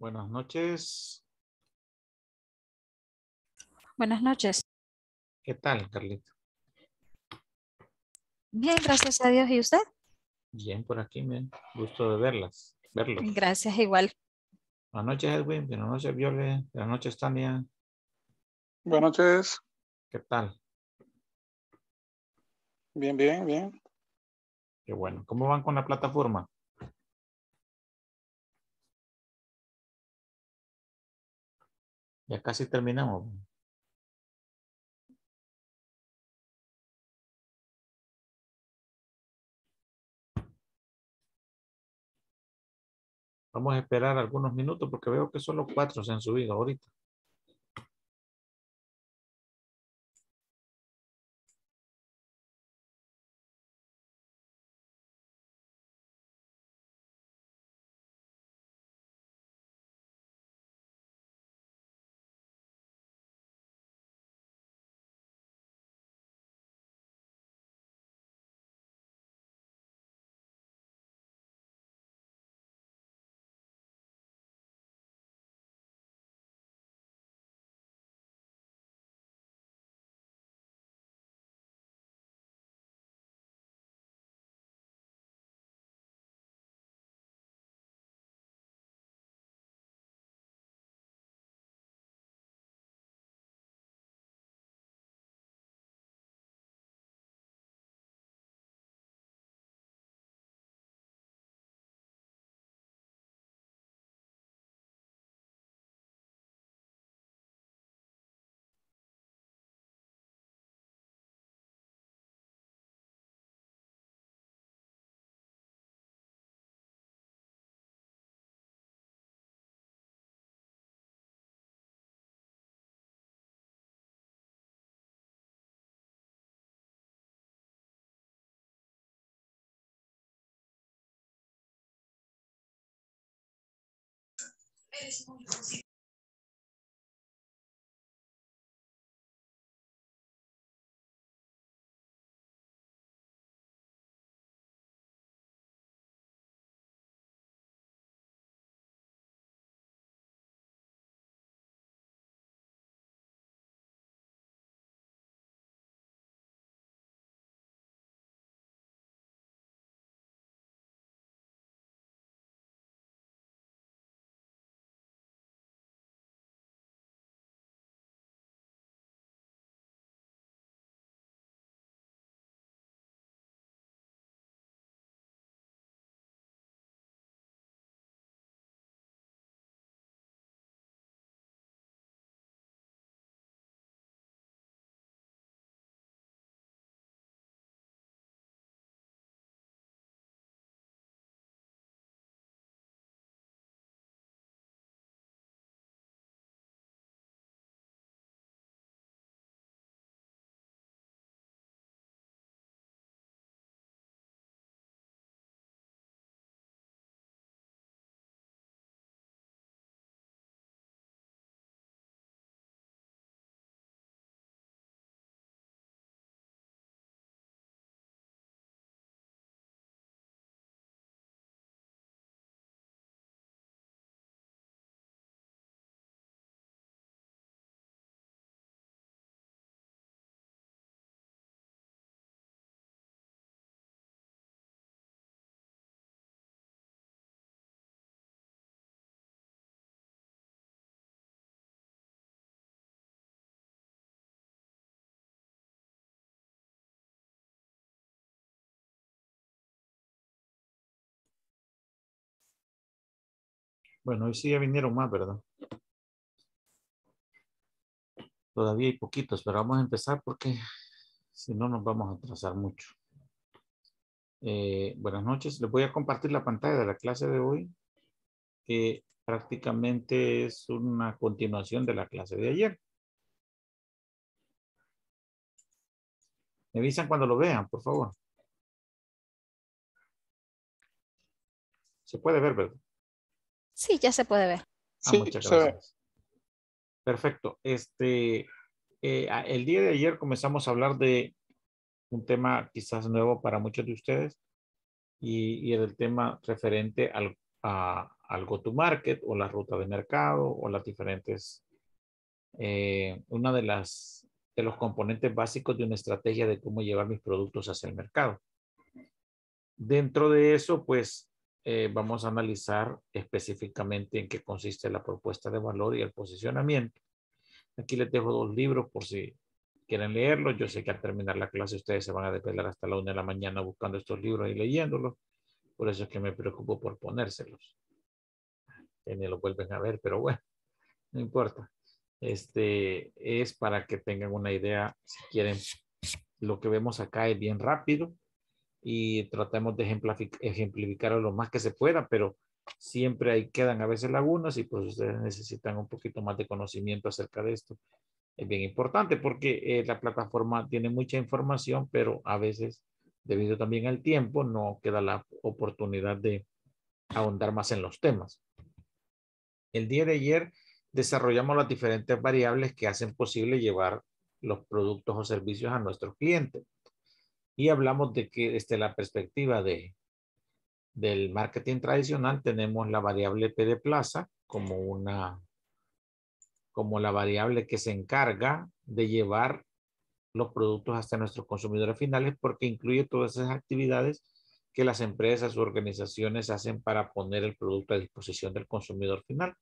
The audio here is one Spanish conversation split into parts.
Buenas noches. Buenas noches. ¿Qué tal, Carlita? Bien, gracias a Dios. ¿Y usted? Bien, por aquí, bien. Gusto de verlas, verlos. Gracias, igual. Buenas noches, Edwin. Buenas noches, Viole. Buenas noches, Tania. Buenas noches. ¿Qué tal? Bien, bien, bien. Qué bueno. ¿Cómo van con la plataforma? Ya casi terminamos. Vamos a esperar algunos minutos porque veo que solo cuatro se han subido ahorita. It is Bueno, hoy sí ya vinieron más, ¿verdad? Todavía hay poquitos, pero vamos a empezar porque si no nos vamos a atrasar mucho. Eh, buenas noches, les voy a compartir la pantalla de la clase de hoy, que prácticamente es una continuación de la clase de ayer. Me avisan cuando lo vean, por favor. Se puede ver, ¿verdad? Sí, ya se puede ver. Ah, sí, Perfecto. Este, eh, el día de ayer comenzamos a hablar de un tema quizás nuevo para muchos de ustedes y, y el tema referente al, a, al go-to-market o la ruta de mercado o las diferentes, eh, una de las, de los componentes básicos de una estrategia de cómo llevar mis productos hacia el mercado. Dentro de eso, pues eh, vamos a analizar específicamente en qué consiste la propuesta de valor y el posicionamiento. Aquí les dejo dos libros por si quieren leerlos. Yo sé que al terminar la clase ustedes se van a desvelar hasta la una de la mañana buscando estos libros y leyéndolos. Por eso es que me preocupo por ponérselos. Que ni lo vuelven a ver, pero bueno, no importa. Este es para que tengan una idea, si quieren. Lo que vemos acá es bien rápido y tratemos de ejemplificar lo más que se pueda, pero siempre ahí quedan a veces lagunas y pues ustedes necesitan un poquito más de conocimiento acerca de esto. Es bien importante porque eh, la plataforma tiene mucha información, pero a veces, debido también al tiempo, no queda la oportunidad de ahondar más en los temas. El día de ayer desarrollamos las diferentes variables que hacen posible llevar los productos o servicios a nuestros clientes y hablamos de que desde la perspectiva de, del marketing tradicional tenemos la variable P de plaza como una como la variable que se encarga de llevar los productos hasta nuestros consumidores finales porque incluye todas esas actividades que las empresas u organizaciones hacen para poner el producto a disposición del consumidor final.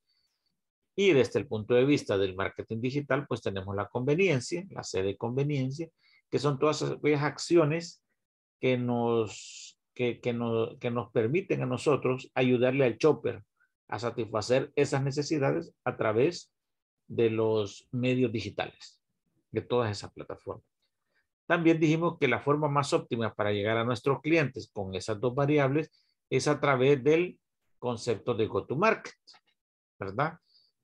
Y desde el punto de vista del marketing digital, pues tenemos la conveniencia, la sede conveniencia, que son todas aquellas acciones que nos, que, nos, permiten a nosotros ayudarle al chopper a satisfacer esas necesidades a través de los medios digitales, de todas esas plataformas. También dijimos que la forma más óptima para llegar a nuestros clientes con esas dos variables es a través del concepto de go-to-market, ¿verdad?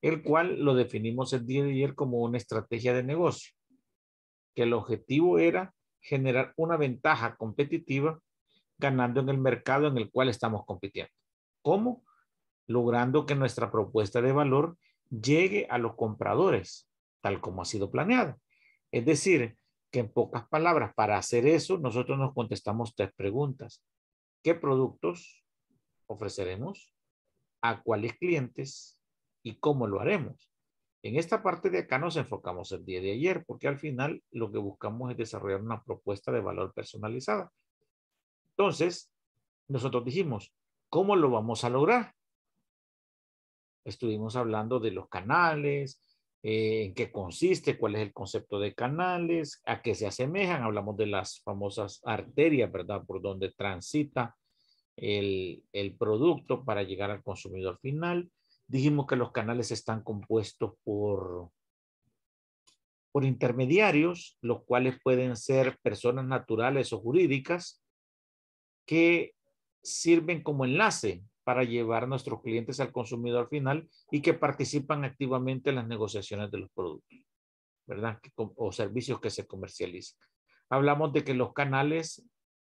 El cual lo definimos el día de ayer como una estrategia de negocio que el objetivo era generar una ventaja competitiva ganando en el mercado en el cual estamos compitiendo. ¿Cómo? Logrando que nuestra propuesta de valor llegue a los compradores, tal como ha sido planeado. Es decir, que en pocas palabras, para hacer eso, nosotros nos contestamos tres preguntas. ¿Qué productos ofreceremos? ¿A cuáles clientes? ¿Y cómo lo haremos? En esta parte de acá nos enfocamos el día de ayer, porque al final lo que buscamos es desarrollar una propuesta de valor personalizada. Entonces, nosotros dijimos, ¿cómo lo vamos a lograr? Estuvimos hablando de los canales, eh, en qué consiste, cuál es el concepto de canales, a qué se asemejan. Hablamos de las famosas arterias, ¿verdad? Por donde transita el producto para llegar al consumidor final. Dijimos que los canales están compuestos por, por intermediarios, los cuales pueden ser personas naturales o jurídicas que sirven como enlace para llevar nuestros clientes al consumidor final y que participan activamente en las negociaciones de los productos, ¿verdad? O servicios que se comercializan. Hablamos de que los canales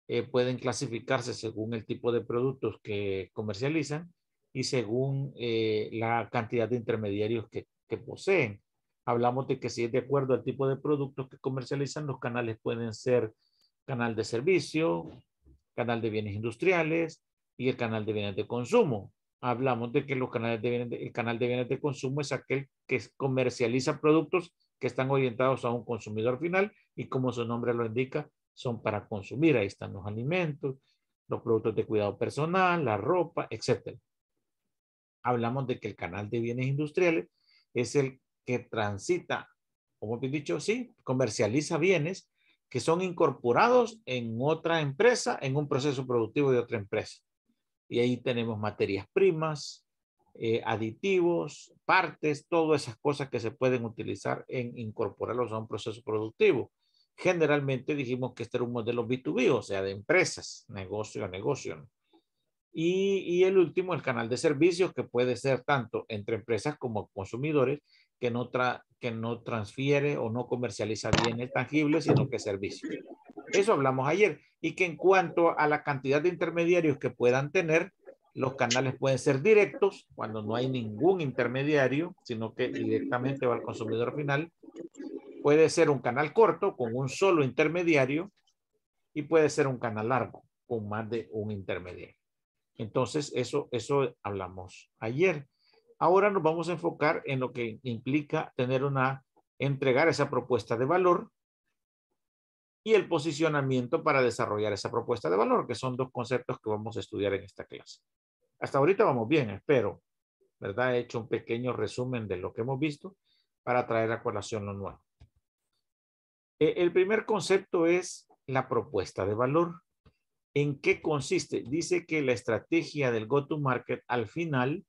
eh, pueden clasificarse según el tipo de productos que comercializan y según eh, la cantidad de intermediarios que, poseen. Hablamos de que si es de acuerdo al tipo de productos que comercializan, los canales pueden ser canal de servicio, canal de bienes industriales y el canal de bienes de consumo. Hablamos de que los canales el canal de bienes de consumo es aquel que comercializa productos que están orientados a un consumidor final y como su nombre lo indica, son para consumir. Ahí están los alimentos, los productos de cuidado personal, la ropa, etcétera hablamos de que el canal de bienes industriales es el que transita, como he dicho, sí, comercializa bienes que son incorporados en otra empresa, en un proceso productivo de otra empresa. Y ahí tenemos materias primas, eh, aditivos, partes, todas esas cosas que se pueden utilizar en incorporarlos a un proceso productivo. Generalmente dijimos que este era un modelo B2B, o sea, de empresas, negocio a negocio. Y, el último, el canal de servicios, que puede ser tanto entre empresas como consumidores, que no, tra que no transfiere o no comercializa bienes tangibles, sino que servicios. Eso hablamos ayer. Y que en cuanto a la cantidad de intermediarios que puedan tener, los canales pueden ser directos, cuando no hay ningún intermediario, sino que directamente va al consumidor final. Puede ser un canal corto con un solo intermediario y puede ser un canal largo con más de un intermediario. Entonces, eso, eso hablamos ayer. Ahora nos vamos a enfocar en lo que implica tener una, entregar esa propuesta de valor y el posicionamiento para desarrollar esa propuesta de valor, que son dos conceptos que vamos a estudiar en esta clase. Hasta ahorita vamos bien, espero, ¿verdad? He hecho un pequeño resumen de lo que hemos visto para traer a colación lo nuevo. E, el primer concepto es la propuesta de valor. ¿En qué consiste? Dice que la estrategia del go-to-market al final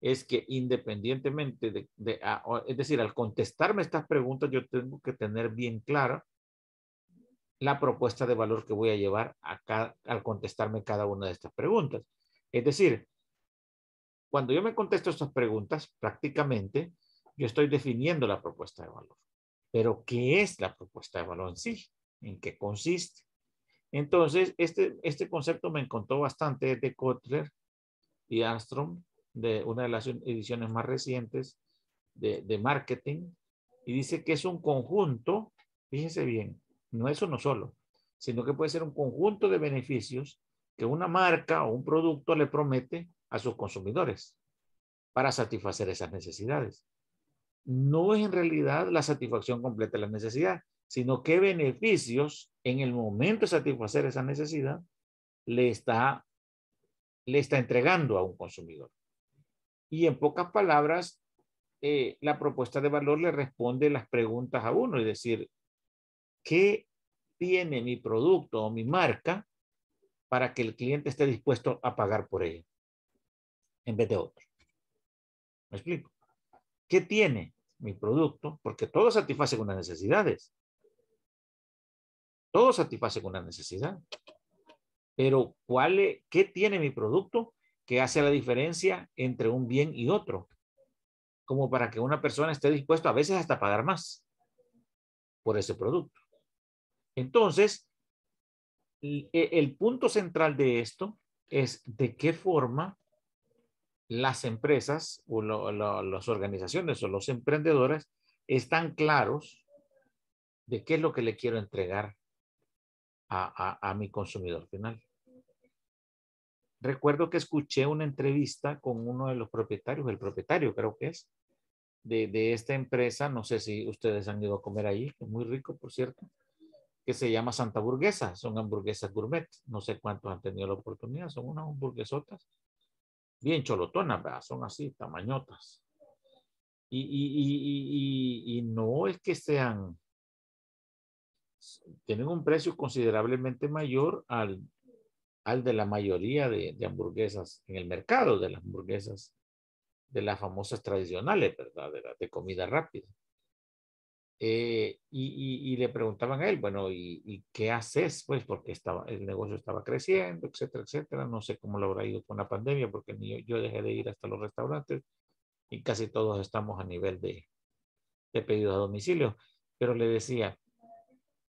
es que independientemente de, ah, es decir, al contestarme estas preguntas, yo tengo que tener bien clara la propuesta de valor que voy a llevar acá al contestarme cada una de estas preguntas. Es decir, cuando yo me contesto estas preguntas, prácticamente yo estoy definiendo la propuesta de valor. Pero, ¿qué es la propuesta de valor en sí? ¿En qué consiste? Entonces, este, este concepto me encontró bastante de Kotler y Armstrong, de una de las ediciones más recientes de, marketing, y dice que es un conjunto, fíjense bien, no es uno solo, sino que puede ser un conjunto de beneficios que una marca o un producto le promete a sus consumidores para satisfacer esas necesidades. No es en realidad la satisfacción completa de la necesidad, sino qué beneficios en el momento de satisfacer esa necesidad, le está, le está entregando a un consumidor. Y en pocas palabras, eh, la propuesta de valor le responde las preguntas a uno, es decir, ¿qué tiene mi producto o mi marca para que el cliente esté dispuesto a pagar por ella en vez de otro? ¿Me explico? ¿Qué tiene mi producto? Porque todo satisface unas necesidades. Todo satisface una necesidad. Pero ¿cuál es, ¿qué tiene mi producto que hace la diferencia entre un bien y otro? Como para que una persona esté dispuesta a veces hasta pagar más por ese producto. Entonces, e, el punto central de esto es de qué forma las empresas o las organizaciones o los emprendedores están claros de qué es lo que le quiero entregar a, a, a mi consumidor final. Recuerdo que escuché una entrevista con uno de los propietarios, el propietario creo que es, de, de, esta empresa, no sé si ustedes han ido a comer ahí, es muy rico, por cierto, que se llama Santa Burguesa, son hamburguesas gourmet, no sé cuántos han tenido la oportunidad, son unas hamburguesotas, bien cholotonas, ¿verdad? son así, tamañotas. Y, y, y, y no es que sean tienen un precio considerablemente mayor al, al de la mayoría de, de, hamburguesas en el mercado, de las hamburguesas de las famosas tradicionales, ¿verdad? De, comida rápida. Eh, y, le preguntaban a él, bueno, ¿y, qué haces? Pues porque estaba, el negocio estaba creciendo, etcétera, etcétera. No sé cómo lo habrá ido con la pandemia, porque yo, dejé de ir hasta los restaurantes y casi todos estamos a nivel de, de pedidos a domicilio. Pero le decía,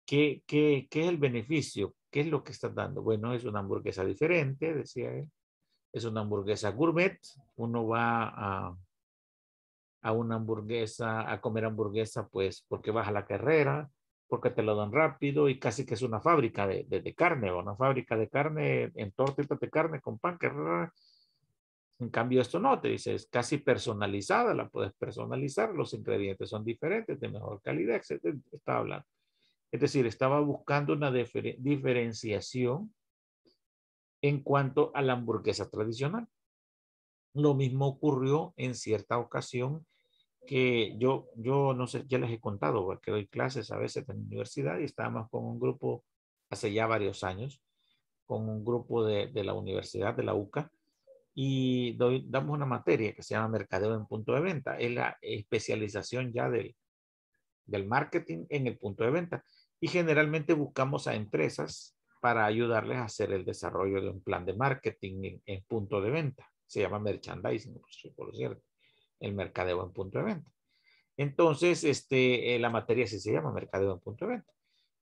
¿Qué, qué, qué es el beneficio? ¿Qué es lo que estás dando? Bueno, es una hamburguesa diferente, decía él. Es una hamburguesa gourmet. Uno va a, a una hamburguesa, a comer hamburguesa, pues porque vas a la carrera, porque te lo dan rápido y casi que es una fábrica de, de, carne, o una fábrica de carne en tortitas de carne con pan. carrera en cambio, esto no, te dices, casi personalizada, la puedes personalizar, los ingredientes son diferentes, de mejor calidad, etc. Está hablando. Es decir, estaba buscando una diferenciación en cuanto a la hamburguesa tradicional. Lo mismo ocurrió en cierta ocasión que yo, yo no sé, ya les he contado, porque doy clases a veces en la universidad y estábamos con un grupo hace ya varios años, con un grupo de, la universidad, de la UCA, y doy, damos una materia que se llama Mercadeo en punto de venta. Es la especialización ya del, del marketing en el punto de venta. Y generalmente buscamos a empresas para ayudarles a hacer el desarrollo de un plan de marketing en, punto de venta. Se llama merchandising, por cierto, el mercadeo en punto de venta. Entonces, este, eh, la materia sí se llama mercadeo en punto de venta.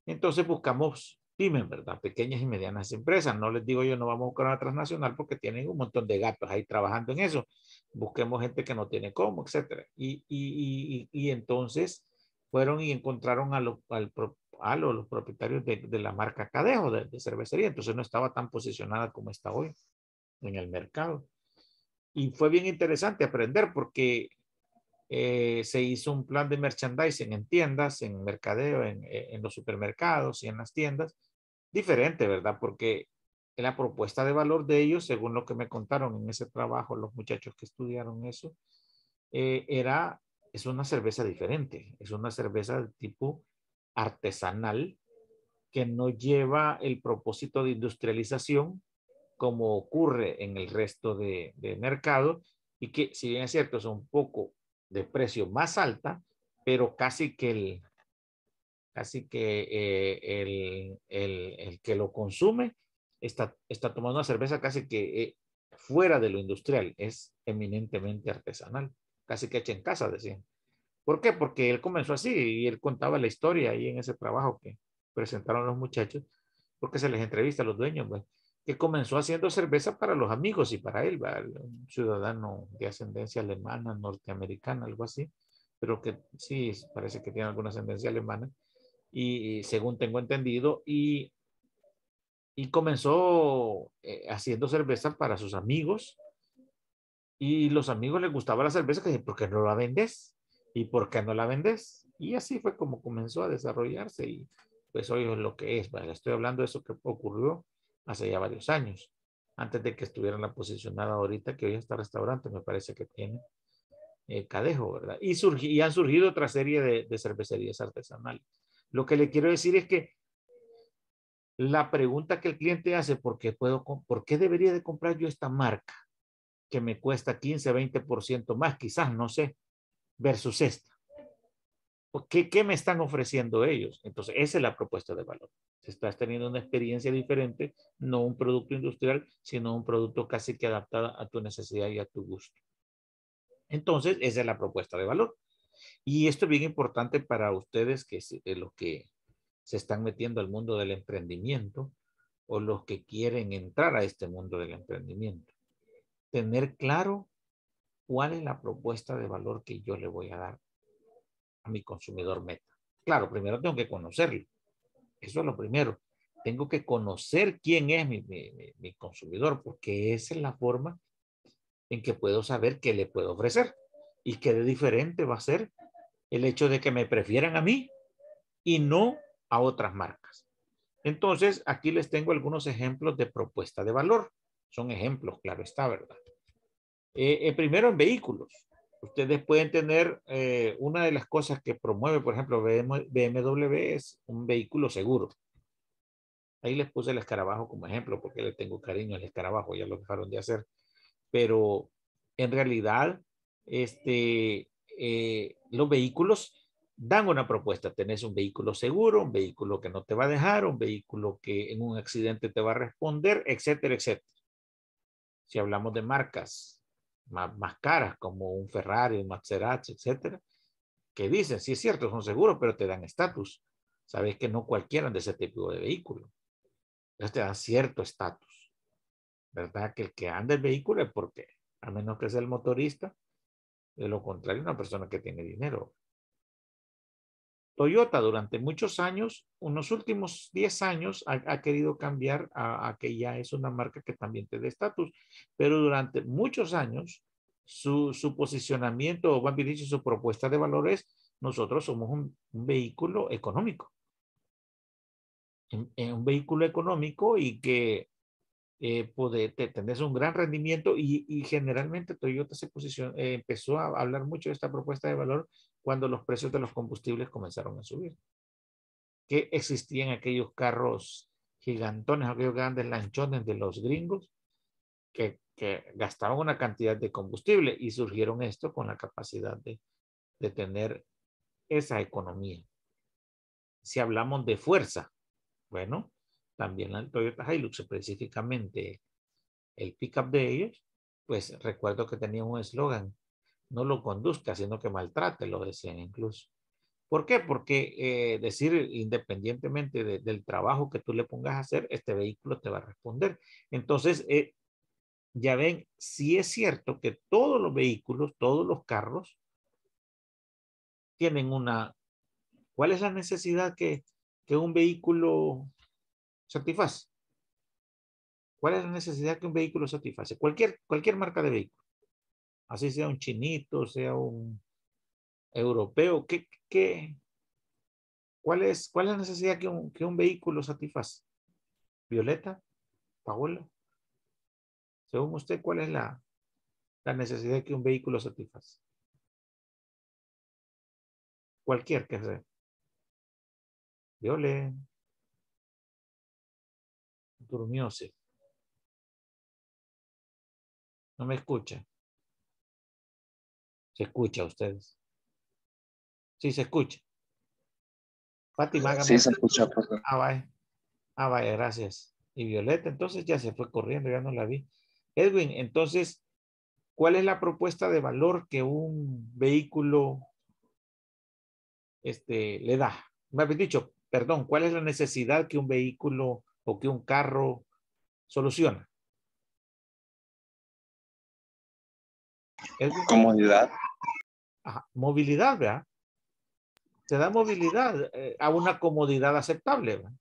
Entonces buscamos pymes, ¿verdad? Pequeñas y medianas empresas. No les digo yo, no vamos a buscar una transnacional porque tienen un montón de gatos ahí trabajando en eso. Busquemos gente que no tiene cómo, etcétera. Y, y, y, y entonces fueron y encontraron a, los propietarios de, la marca Cadejo de, cervecería, entonces no estaba tan posicionada como está hoy en el mercado. Y fue bien interesante aprender porque eh, se hizo un plan de merchandising en tiendas, en mercadeo, eh, en, los supermercados y en las tiendas, diferente, ¿verdad? Porque la propuesta de valor de ellos, según lo que me contaron en ese trabajo, los muchachos que estudiaron eso, eh, era es una cerveza diferente, es una cerveza de tipo artesanal que no lleva el propósito de industrialización como ocurre en el resto de, de mercado y que si bien es cierto es un poco de precio más alta, pero casi que el, casi que eh, el, el, el, que lo consume está, está tomando una cerveza casi que eh, fuera de lo industrial, es eminentemente artesanal casi que hecha en casa, decían. ¿Por qué? Porque él comenzó así y él contaba la historia ahí en ese trabajo que presentaron los muchachos, porque se les entrevista a los dueños, pues, que comenzó haciendo cerveza para los amigos y para él, un ciudadano de ascendencia alemana, norteamericana, algo así, pero que sí, parece que tiene alguna ascendencia alemana, y, según tengo entendido, y, y comenzó eh, haciendo cerveza para sus amigos y los amigos les gustaba la cerveza, que ¿por qué no la vendes? ¿Y por qué no la vendes? Y así fue como comenzó a desarrollarse y pues hoy es lo que es. estoy hablando de eso que ocurrió hace ya varios años, antes de que estuviera la posicionada ahorita que hoy está restaurante, me parece que tiene eh, Cadejo, ¿verdad? Y, han surgido otra serie de, cervecerías artesanales. Lo que le quiero decir es que la pregunta que el cliente hace, ¿por qué, puedo, ¿por debería de comprar yo esta marca? que me cuesta 15, 20% más, quizás, no sé, versus esta. Pues, ¿Qué, ¿Qué me están ofreciendo ellos? Entonces, esa es la propuesta de valor. Estás teniendo una experiencia diferente, no un producto industrial, sino un producto casi que adaptado a tu necesidad y a tu gusto. Entonces, esa es la propuesta de valor. Y esto es bien importante para ustedes, que eh, los que se están metiendo al mundo del emprendimiento o los que quieren entrar a este mundo del emprendimiento tener claro cuál es la propuesta de valor que yo le voy a dar a mi consumidor meta. Claro, primero tengo que conocerlo. Eso es lo primero. Tengo que conocer quién es mi, consumidor, porque esa es la forma en que puedo saber qué le puedo ofrecer y qué de diferente va a ser el hecho de que me prefieran a mí y no a otras marcas. Entonces, aquí les tengo algunos ejemplos de propuesta de valor. Son ejemplos, claro está, ¿verdad? Eh, eh, primero en vehículos. Ustedes pueden tener, eh, una de las cosas que promueve, por ejemplo, BMW es un vehículo seguro. Ahí les puse el escarabajo como ejemplo, porque le tengo cariño al escarabajo, ya lo dejaron de hacer. Pero en realidad, este, los vehículos dan una propuesta. Tenés un vehículo seguro, un vehículo que no te va a dejar, un vehículo que en un accidente te va a responder, etcétera, etcétera. Si hablamos de marcas, más, caras, como un Ferrari, un Maserati, etcétera, que dicen, sí es cierto, son seguros, pero te dan estatus. Sabes que no cualquiera de ese tipo de vehículo. Entonces te dan cierto estatus. ¿Verdad? Que el que anda el vehículo es porque, a menos que sea el motorista, de lo contrario, una persona que tiene dinero. Toyota durante muchos años, unos últimos 10 años, ha, querido cambiar a, que ya es una marca que también te dé estatus, pero durante muchos años su, posicionamiento, o más bien dicho, su propuesta de valor es, nosotros somos un, vehículo económico. Eh, un vehículo económico y que eh, tener un gran rendimiento y, generalmente Toyota se posicionó, eh, empezó a hablar mucho de esta propuesta de valor cuando los precios de los combustibles comenzaron a subir. Que existían aquellos carros gigantones, aquellos grandes lanchones de los gringos que, que gastaban una cantidad de combustible y surgieron esto con la capacidad de, de tener esa economía. Si hablamos de fuerza, bueno, también el Toyota Hilux, específicamente el pickup de ellos, pues recuerdo que tenía un eslogan no lo conduzca, sino que maltrate, lo decían incluso. ¿Por qué? Porque eh, decir independientemente del trabajo que tú le pongas a hacer, este vehículo te va a responder. Entonces, eh, ya ven, si es cierto que todos los vehículos, todos los carros, tienen una... ¿Cuál es la necesidad que, que un vehículo satisface? ¿Cuál es la necesidad que un vehículo satisface? Cualquier, cualquier marca de vehículo así sea un chinito, sea un europeo, ¿qué, cuál, es, ¿cuál es la necesidad que un, vehículo satisface? Violeta, Paola, según usted, ¿cuál es la, necesidad que un vehículo satisface? Cualquier que sea. Viole. Durmióse. No me escucha. ¿Se escucha a ustedes? Sí, se escucha. Fátima. Sí, se escucha. Pues, ah, vaya. Ah, vaya, gracias. Y Violeta, entonces ya se fue corriendo, ya no la vi. Edwin, entonces, ¿cuál es la propuesta de valor que un vehículo este, le da? Me habéis dicho, perdón, ¿cuál es la necesidad que un vehículo o que un carro soluciona? Comodidad. movilidad, ¿verdad? Te da movilidad eh, a una comodidad aceptable. ¿verdad?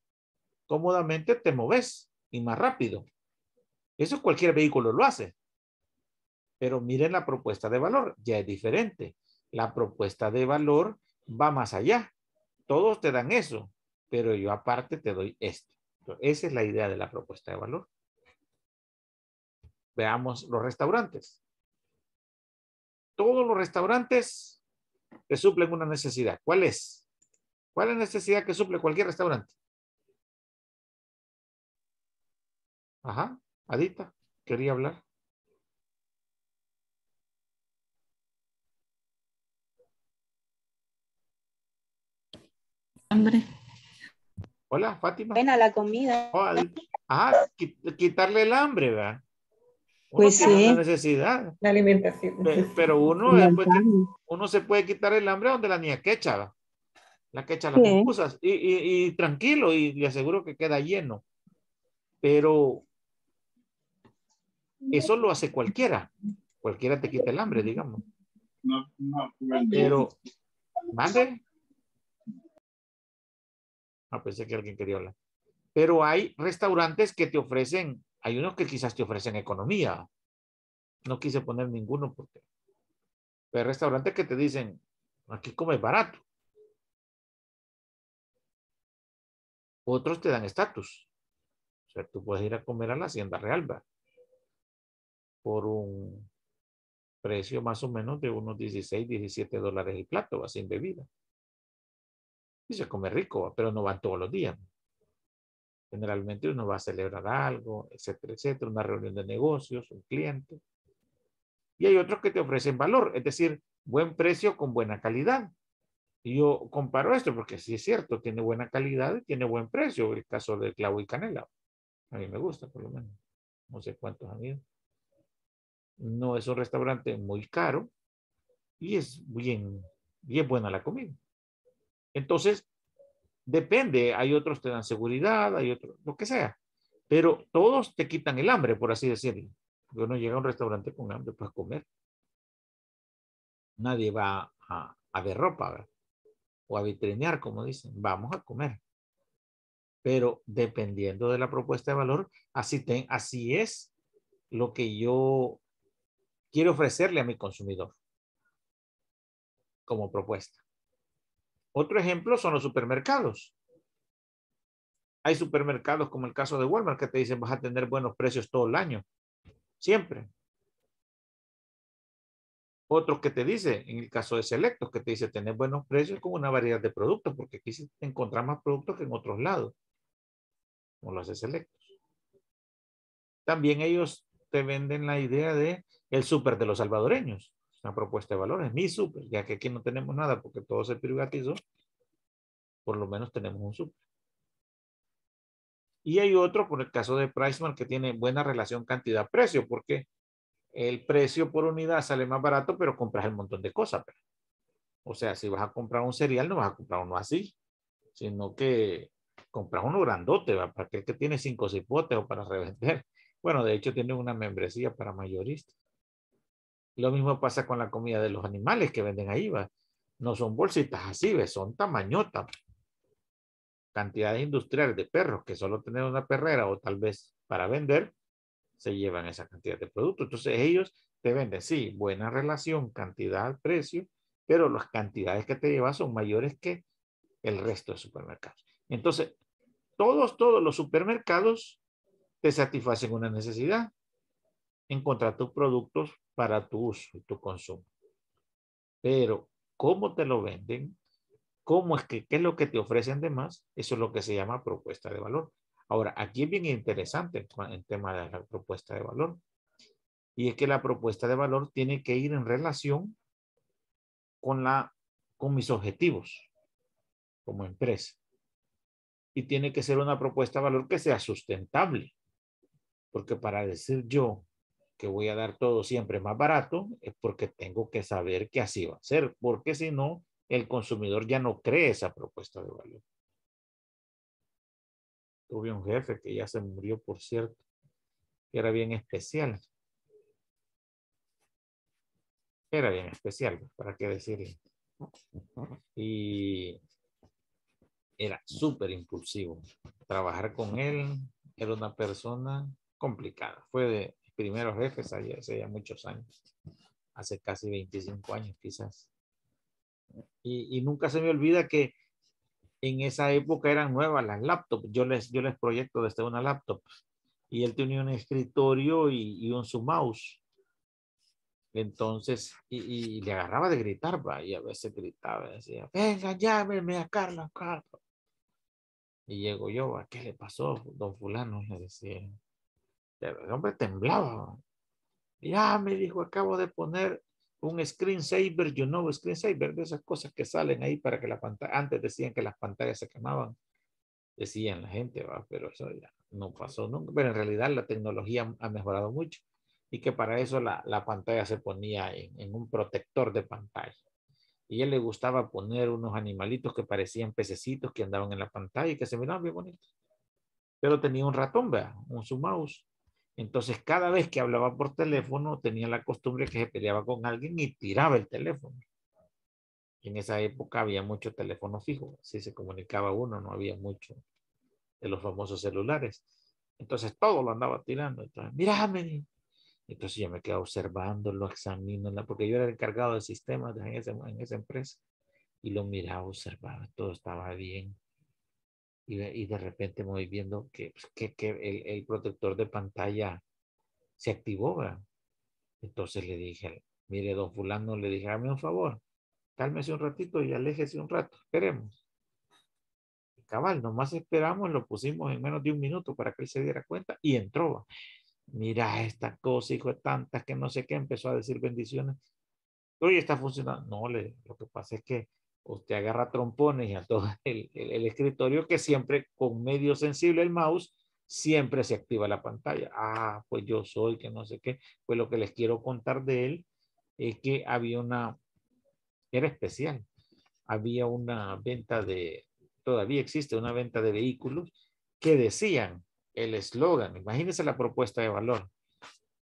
Cómodamente te moves y más rápido. Eso cualquier vehículo lo hace. Pero miren la propuesta de valor, ya es diferente. La propuesta de valor va más allá. Todos te dan eso, pero yo aparte te doy esto. esa es la idea de la propuesta de valor. Veamos los restaurantes todos los restaurantes te suplen una necesidad. ¿Cuál es? ¿Cuál es la necesidad que suple cualquier restaurante? Ajá, Adita, quería hablar. Hambre. Hola, Fátima. Ven a la comida. Oh, ajá, quitarle el hambre, ¿verdad? pues sí. necesidad. La alimentación. Pero uno, pues uno se puede quitar el hambre donde la niña quecha, la quecha las sí. y, y, y, tranquilo y le aseguro que queda lleno. Pero eso lo hace cualquiera. Cualquiera te quita el hambre, digamos. No, no, no, Pero, mande. Ah, pensé que alguien quería hablar. Pero hay restaurantes que te ofrecen hay unos que quizás te ofrecen economía. No quise poner ninguno porque. Pero hay restaurantes que te dicen, aquí comes barato. Otros te dan estatus. O sea, tú puedes ir a comer a la Hacienda Real, Realba por un precio más o menos de unos 16, 17 dólares y plato, así sin bebida. Y se come rico, pero no van todos los días. Generalmente uno va a celebrar algo, etcétera, etcétera, una reunión de negocios, un cliente. Y hay otros que te ofrecen valor, es decir, buen precio con buena calidad. Y yo comparo esto porque sí es cierto, tiene buena calidad y tiene buen precio. El caso del clavo y canela. A mí me gusta, por lo menos. No sé cuántos amigos mí. No es un restaurante muy caro y es bien, bien buena la comida. Entonces, Depende, hay otros que te dan seguridad, hay otros, lo que sea. Pero todos te quitan el hambre, por así decirlo. Uno llega a un restaurante con hambre para comer. Nadie va a, ver ropa o a vitrinear, como dicen. Vamos a comer. Pero dependiendo de la propuesta de valor, así, así es lo que yo quiero ofrecerle a mi consumidor como propuesta. Otro ejemplo son los supermercados. Hay supermercados como el caso de Walmart que te dicen vas a tener buenos precios todo el año. Siempre. Otros que te dicen, en el caso de Selectos, que te dice tener buenos precios con una variedad de productos, porque aquí se encuentra más productos que en otros lados, como lo hace Selectos. También ellos te venden la idea de el súper de los salvadoreños una propuesta de valores, mi super, ya que aquí no tenemos nada porque todo se privatizó, por lo menos tenemos un super. Y hay otro, por el caso de Pricemark, que tiene buena relación cantidad-precio, porque el precio por unidad sale más barato, pero compras el montón de cosas. Pues. O sea, si vas a comprar un cereal, no vas a comprar uno así, sino que compras uno grandote, ¿va? para aquel que tiene cinco cipotes o para revender. Bueno, de hecho, tiene una membresía para mayoristas. Lo mismo pasa con la comida de los animales que venden ahí, ¿va? No son bolsitas así, ¿ves? son tamañotas. Cantidades industriales de perros que solo tener una perrera o tal vez para vender, se llevan esa cantidad de productos. Entonces ellos te venden, sí, buena relación, cantidad, precio, pero las cantidades que te llevas son mayores que el resto de supermercados. Entonces, todos, todos los supermercados te satisfacen una necesidad. Encontrar tus productos para tu uso y tu consumo. Pero cómo te lo venden, cómo es que, qué es lo que te ofrecen de más, eso es lo que se llama propuesta de valor. Ahora, aquí es bien interesante el tema de la propuesta de valor. Y es que la propuesta de valor tiene que ir en relación con, la, con mis objetivos como empresa. Y tiene que ser una propuesta de valor que sea sustentable. Porque para decir yo que voy a dar todo siempre más barato, es porque tengo que saber que así va a ser, porque si no, el consumidor ya no cree esa propuesta de valor. Tuve un jefe que ya se murió, por cierto, que era bien especial. Era bien especial, pues, para qué decir Y era súper impulsivo. Trabajar con él era una persona complicada. Fue de, primeros jefes allá hace ya muchos años, hace casi 25 años quizás. Y, y, nunca se me olvida que en esa época eran nuevas las laptops. Yo les, yo les proyecto desde una laptop. Y él tenía un escritorio y, un su mouse. Entonces, y, y, le agarraba de gritar, va, y a veces gritaba, decía, venga, llámeme a Carlos, Carlos. Y llego yo, ¿a qué le pasó, don fulano? Le decía, el hombre temblaba. Ya me dijo, acabo de poner un screensaver, you know, screensaver, de esas cosas que salen ahí para que la pantalla, antes decían que las pantallas se quemaban, decían la gente, va, pero eso ya no pasó nunca, pero en realidad la tecnología ha mejorado mucho y que para eso la, la pantalla se ponía en, un protector de pantalla. Y él le gustaba poner unos animalitos que parecían pececitos que andaban en la pantalla y que se miraban bien bonitos. Pero tenía un ratón, vea, un su mouse entonces, cada vez que hablaba por teléfono, tenía la costumbre que se peleaba con alguien y tiraba el teléfono. En esa época había mucho teléfono fijo, Si se comunicaba uno, no había mucho de los famosos celulares. Entonces, todo lo andaba tirando. Entonces, mírame. Entonces, yo me quedo observando, lo examino, porque yo era el encargado de sistemas en esa empresa y lo miraba, observaba, todo estaba bien y, de repente me voy viendo que, pues, el, protector de pantalla se activó. Entonces le dije, mire, don fulano, le dije, hágame un favor, cálmese un ratito y aléjese un rato, esperemos. cabal, nomás esperamos, lo pusimos en menos de un minuto para que él se diera cuenta y entró. Mira esta cosa, hijo de tantas, que no sé qué, empezó a decir bendiciones. Oye, está funcionando. No, le, lo que pasa es que usted agarra trompones y a todo el, el, escritorio que siempre con medio sensible el mouse siempre se activa la pantalla. Ah, pues yo soy que no sé qué. Pues lo que les quiero contar de él es que había una, era especial, había una venta de, todavía existe una venta de vehículos que decían el eslogan, imagínense la propuesta de valor,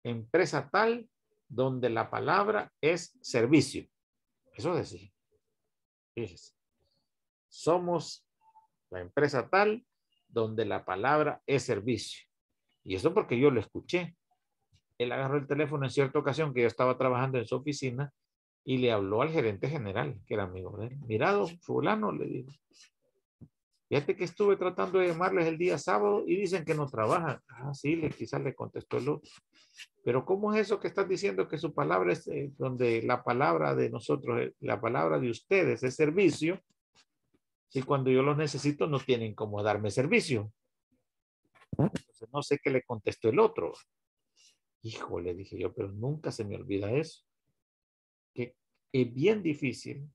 empresa tal donde la palabra es servicio. Eso decía Fíjese. Somos la empresa tal donde la palabra es servicio. Y eso porque yo lo escuché. Él agarró el teléfono en cierta ocasión que yo estaba trabajando en su oficina y le habló al gerente general, que era amigo de Mirado, fulano, le dijo, Fíjate que estuve tratando de llamarles el día sábado y dicen que no trabajan. Ah, sí, le, quizás le contestó el otro. Pero ¿cómo es eso que estás diciendo que su palabra es eh, donde la palabra de nosotros, eh, la palabra de ustedes es servicio? Si cuando yo los necesito no tienen cómo darme servicio. Entonces, no sé qué le contestó el otro. Híjole, dije yo, pero nunca se me olvida eso. Que es bien difícil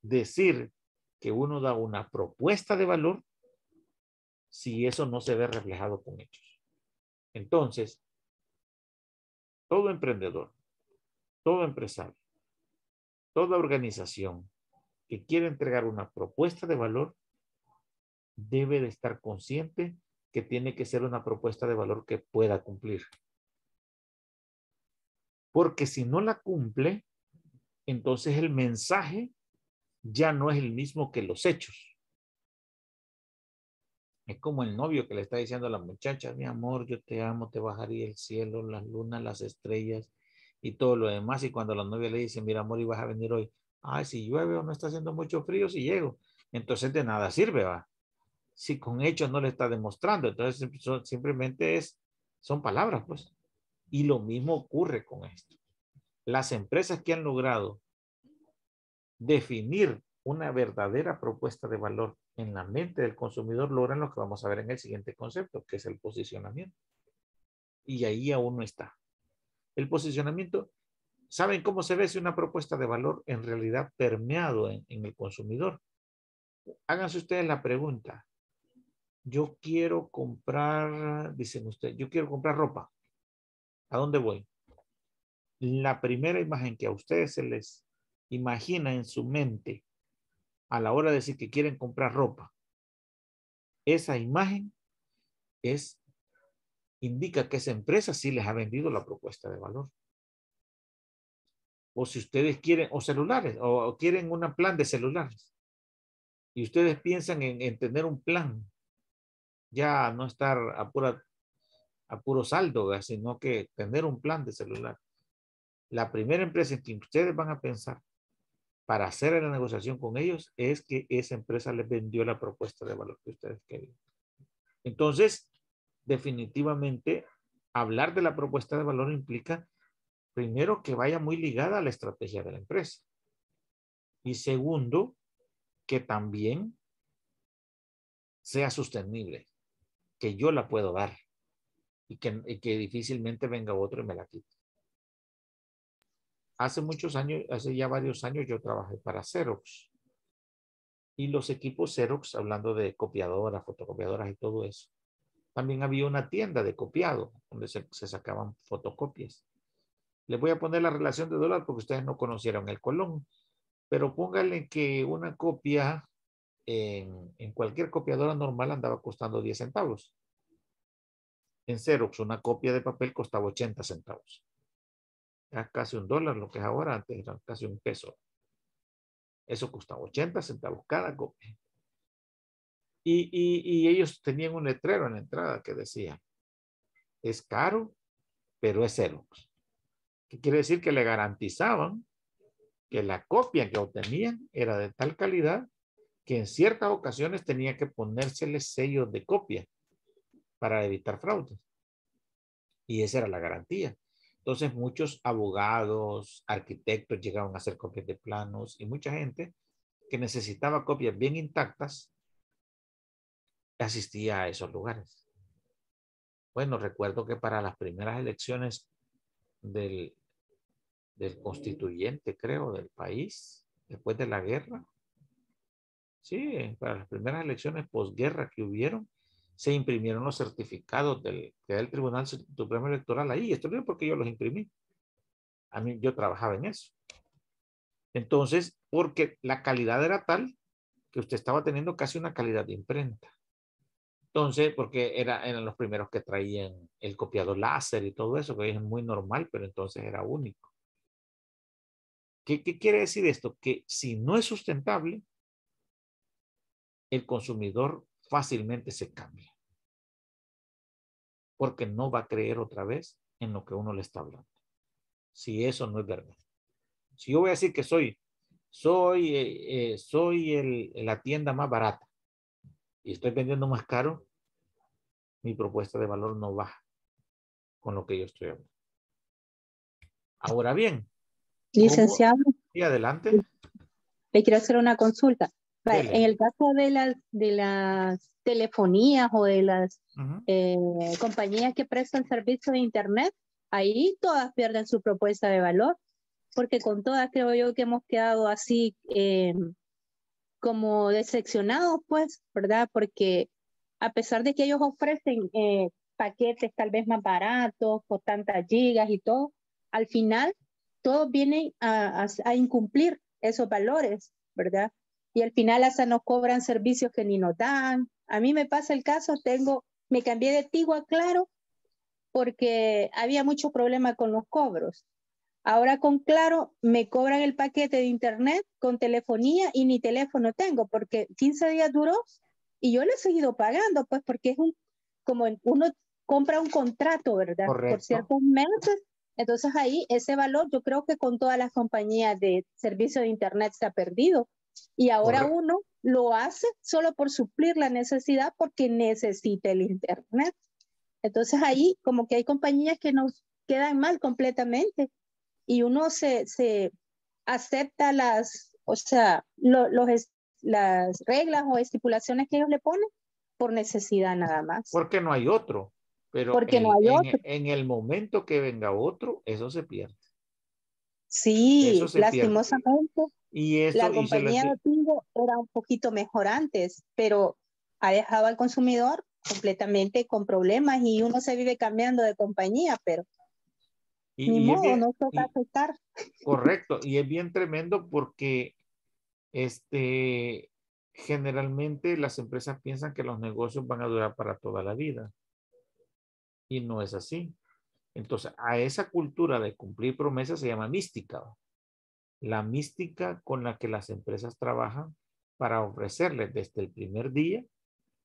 decir que uno da una propuesta de valor si eso no se ve reflejado con hechos. Entonces, todo emprendedor, todo empresario, toda organización que quiere entregar una propuesta de valor debe de estar consciente que tiene que ser una propuesta de valor que pueda cumplir. Porque si no la cumple, entonces el mensaje ya no es el mismo que los hechos. Es como el novio que le está diciendo a la muchacha, mi amor, yo te amo, te bajaría el cielo, las lunas, las estrellas y todo lo demás. Y cuando la novia le dice, mira, amor, y vas a venir hoy. Ay, ah, si llueve o no está haciendo mucho frío, si llego. Entonces de nada sirve, va. Si con hechos no le está demostrando. Entonces simplemente es, son palabras, pues. Y lo mismo ocurre con esto. Las empresas que han logrado definir una verdadera propuesta de valor en la mente del consumidor logran lo que vamos a ver en el siguiente concepto, que es el posicionamiento. Y ahí aún no está. El posicionamiento, ¿saben cómo se ve si una propuesta de valor en realidad permeado en, el consumidor? Háganse ustedes la pregunta. Yo quiero comprar, dicen ustedes, yo quiero comprar ropa. ¿A dónde voy? La primera imagen que a ustedes se les imagina en su mente a la hora de decir que quieren comprar ropa, esa imagen es indica que esa empresa sí les ha vendido la propuesta de valor. O si ustedes quieren, o celulares, o quieren un plan de celulares. Y ustedes piensan en, tener un plan, ya no estar a, pura, a puro saldo, sino que tener un plan de celular. La primera empresa en que ustedes van a pensar para hacer la negociación con ellos es que esa empresa les vendió la propuesta de valor que ustedes querían. Entonces, definitivamente, hablar de la propuesta de valor implica, primero, que vaya muy ligada a la estrategia de la empresa. Y segundo, que también sea sostenible, que yo la puedo dar y que, que difícilmente venga otro y me la quite hace muchos años, hace ya varios años yo trabajé para Xerox. Y los equipos Xerox, hablando de copiadoras, fotocopiadoras y todo eso, también había una tienda de copiado donde se, sacaban fotocopias. Les voy a poner la relación de dólar porque ustedes no conocieron el colón, pero pónganle que una copia en, en cualquier copiadora normal andaba costando 10 centavos. En Xerox, una copia de papel costaba 80 centavos a casi un dólar, lo que es ahora, antes era casi un peso. Eso costaba 80 centavos cada copia. Y, y, ellos tenían un letrero en la entrada que decía, es caro, pero es cero qué quiere decir que le garantizaban que la copia que obtenían era de tal calidad que en ciertas ocasiones tenía que ponérsele sellos de copia para evitar fraudes. Y esa era la garantía. Entonces muchos abogados, arquitectos llegaron a hacer copias de planos y mucha gente que necesitaba copias bien intactas asistía a esos lugares. Bueno, recuerdo que para las primeras elecciones del, constituyente, creo, del país, después de la guerra, sí, para las primeras elecciones posguerra que hubieron, se imprimieron los certificados del, Tribunal Supremo Electoral ahí. Esto no es porque yo los imprimí. A mí yo trabajaba en eso. Entonces, porque la calidad era tal que usted estaba teniendo casi una calidad de imprenta. Entonces, porque era, eran los primeros que traían el copiado láser y todo eso, que es muy normal, pero entonces era único. ¿Qué, qué quiere decir esto? Que si no es sustentable, el consumidor fácilmente se cambia. Porque no va a creer otra vez en lo que uno le está hablando. Si eso no es verdad. Si yo voy a decir que soy, soy, eh, eh, soy la tienda más barata y estoy vendiendo más caro, mi propuesta de valor no baja con lo que yo estoy hablando. Ahora bien. Licenciado. Y adelante. Le quiero hacer una consulta. En el caso de las, de las telefonías o de las eh, compañías que prestan servicio de Internet, ahí todas pierden su propuesta de valor, porque con todas creo yo que hemos quedado así em, como decepcionados, pues, ¿verdad? Porque a pesar de que ellos ofrecen eh, paquetes tal vez más baratos, por tantas gigas y todo, al final todos vienen a incumplir esos valores, ¿verdad? y al final hasta nos cobran servicios que ni nos dan. A mí me pasa el caso, tengo, me cambié de Tigo a Claro porque había mucho problema con los cobros. Ahora con Claro me cobran el paquete de internet con telefonía y ni teléfono tengo porque 15 días duró y yo lo he seguido pagando, pues porque es un, como uno compra un contrato, ¿verdad? Por ciertos meses. Entonces ahí ese valor yo creo que con todas las compañías de servicio de internet se ha perdido y ahora uno lo hace solo por suplir la necesidad porque necesita el Internet. Entonces ahí como que hay compañías que nos quedan mal completamente y uno se, se acepta las, o sea, los, las reglas o estipulaciones que ellos le ponen por necesidad nada más. Porque no hay otro. Pero Porque en, no hay otro. En, el momento que venga otro, eso se pierde. Sí, lastimosamente la compañía de Tingo era un poquito mejor antes, pero ha dejado al consumidor completamente con problemas y uno se vive cambiando de compañía, pero y, ni y modo, no toca aceptar. Correcto, y es bien tremendo porque este generalmente las empresas piensan que los negocios van a durar para toda la vida y no es así. Entonces, a esa cultura de cumplir promesas se llama mística la mística con la que las empresas trabajan para ofrecerles desde el primer día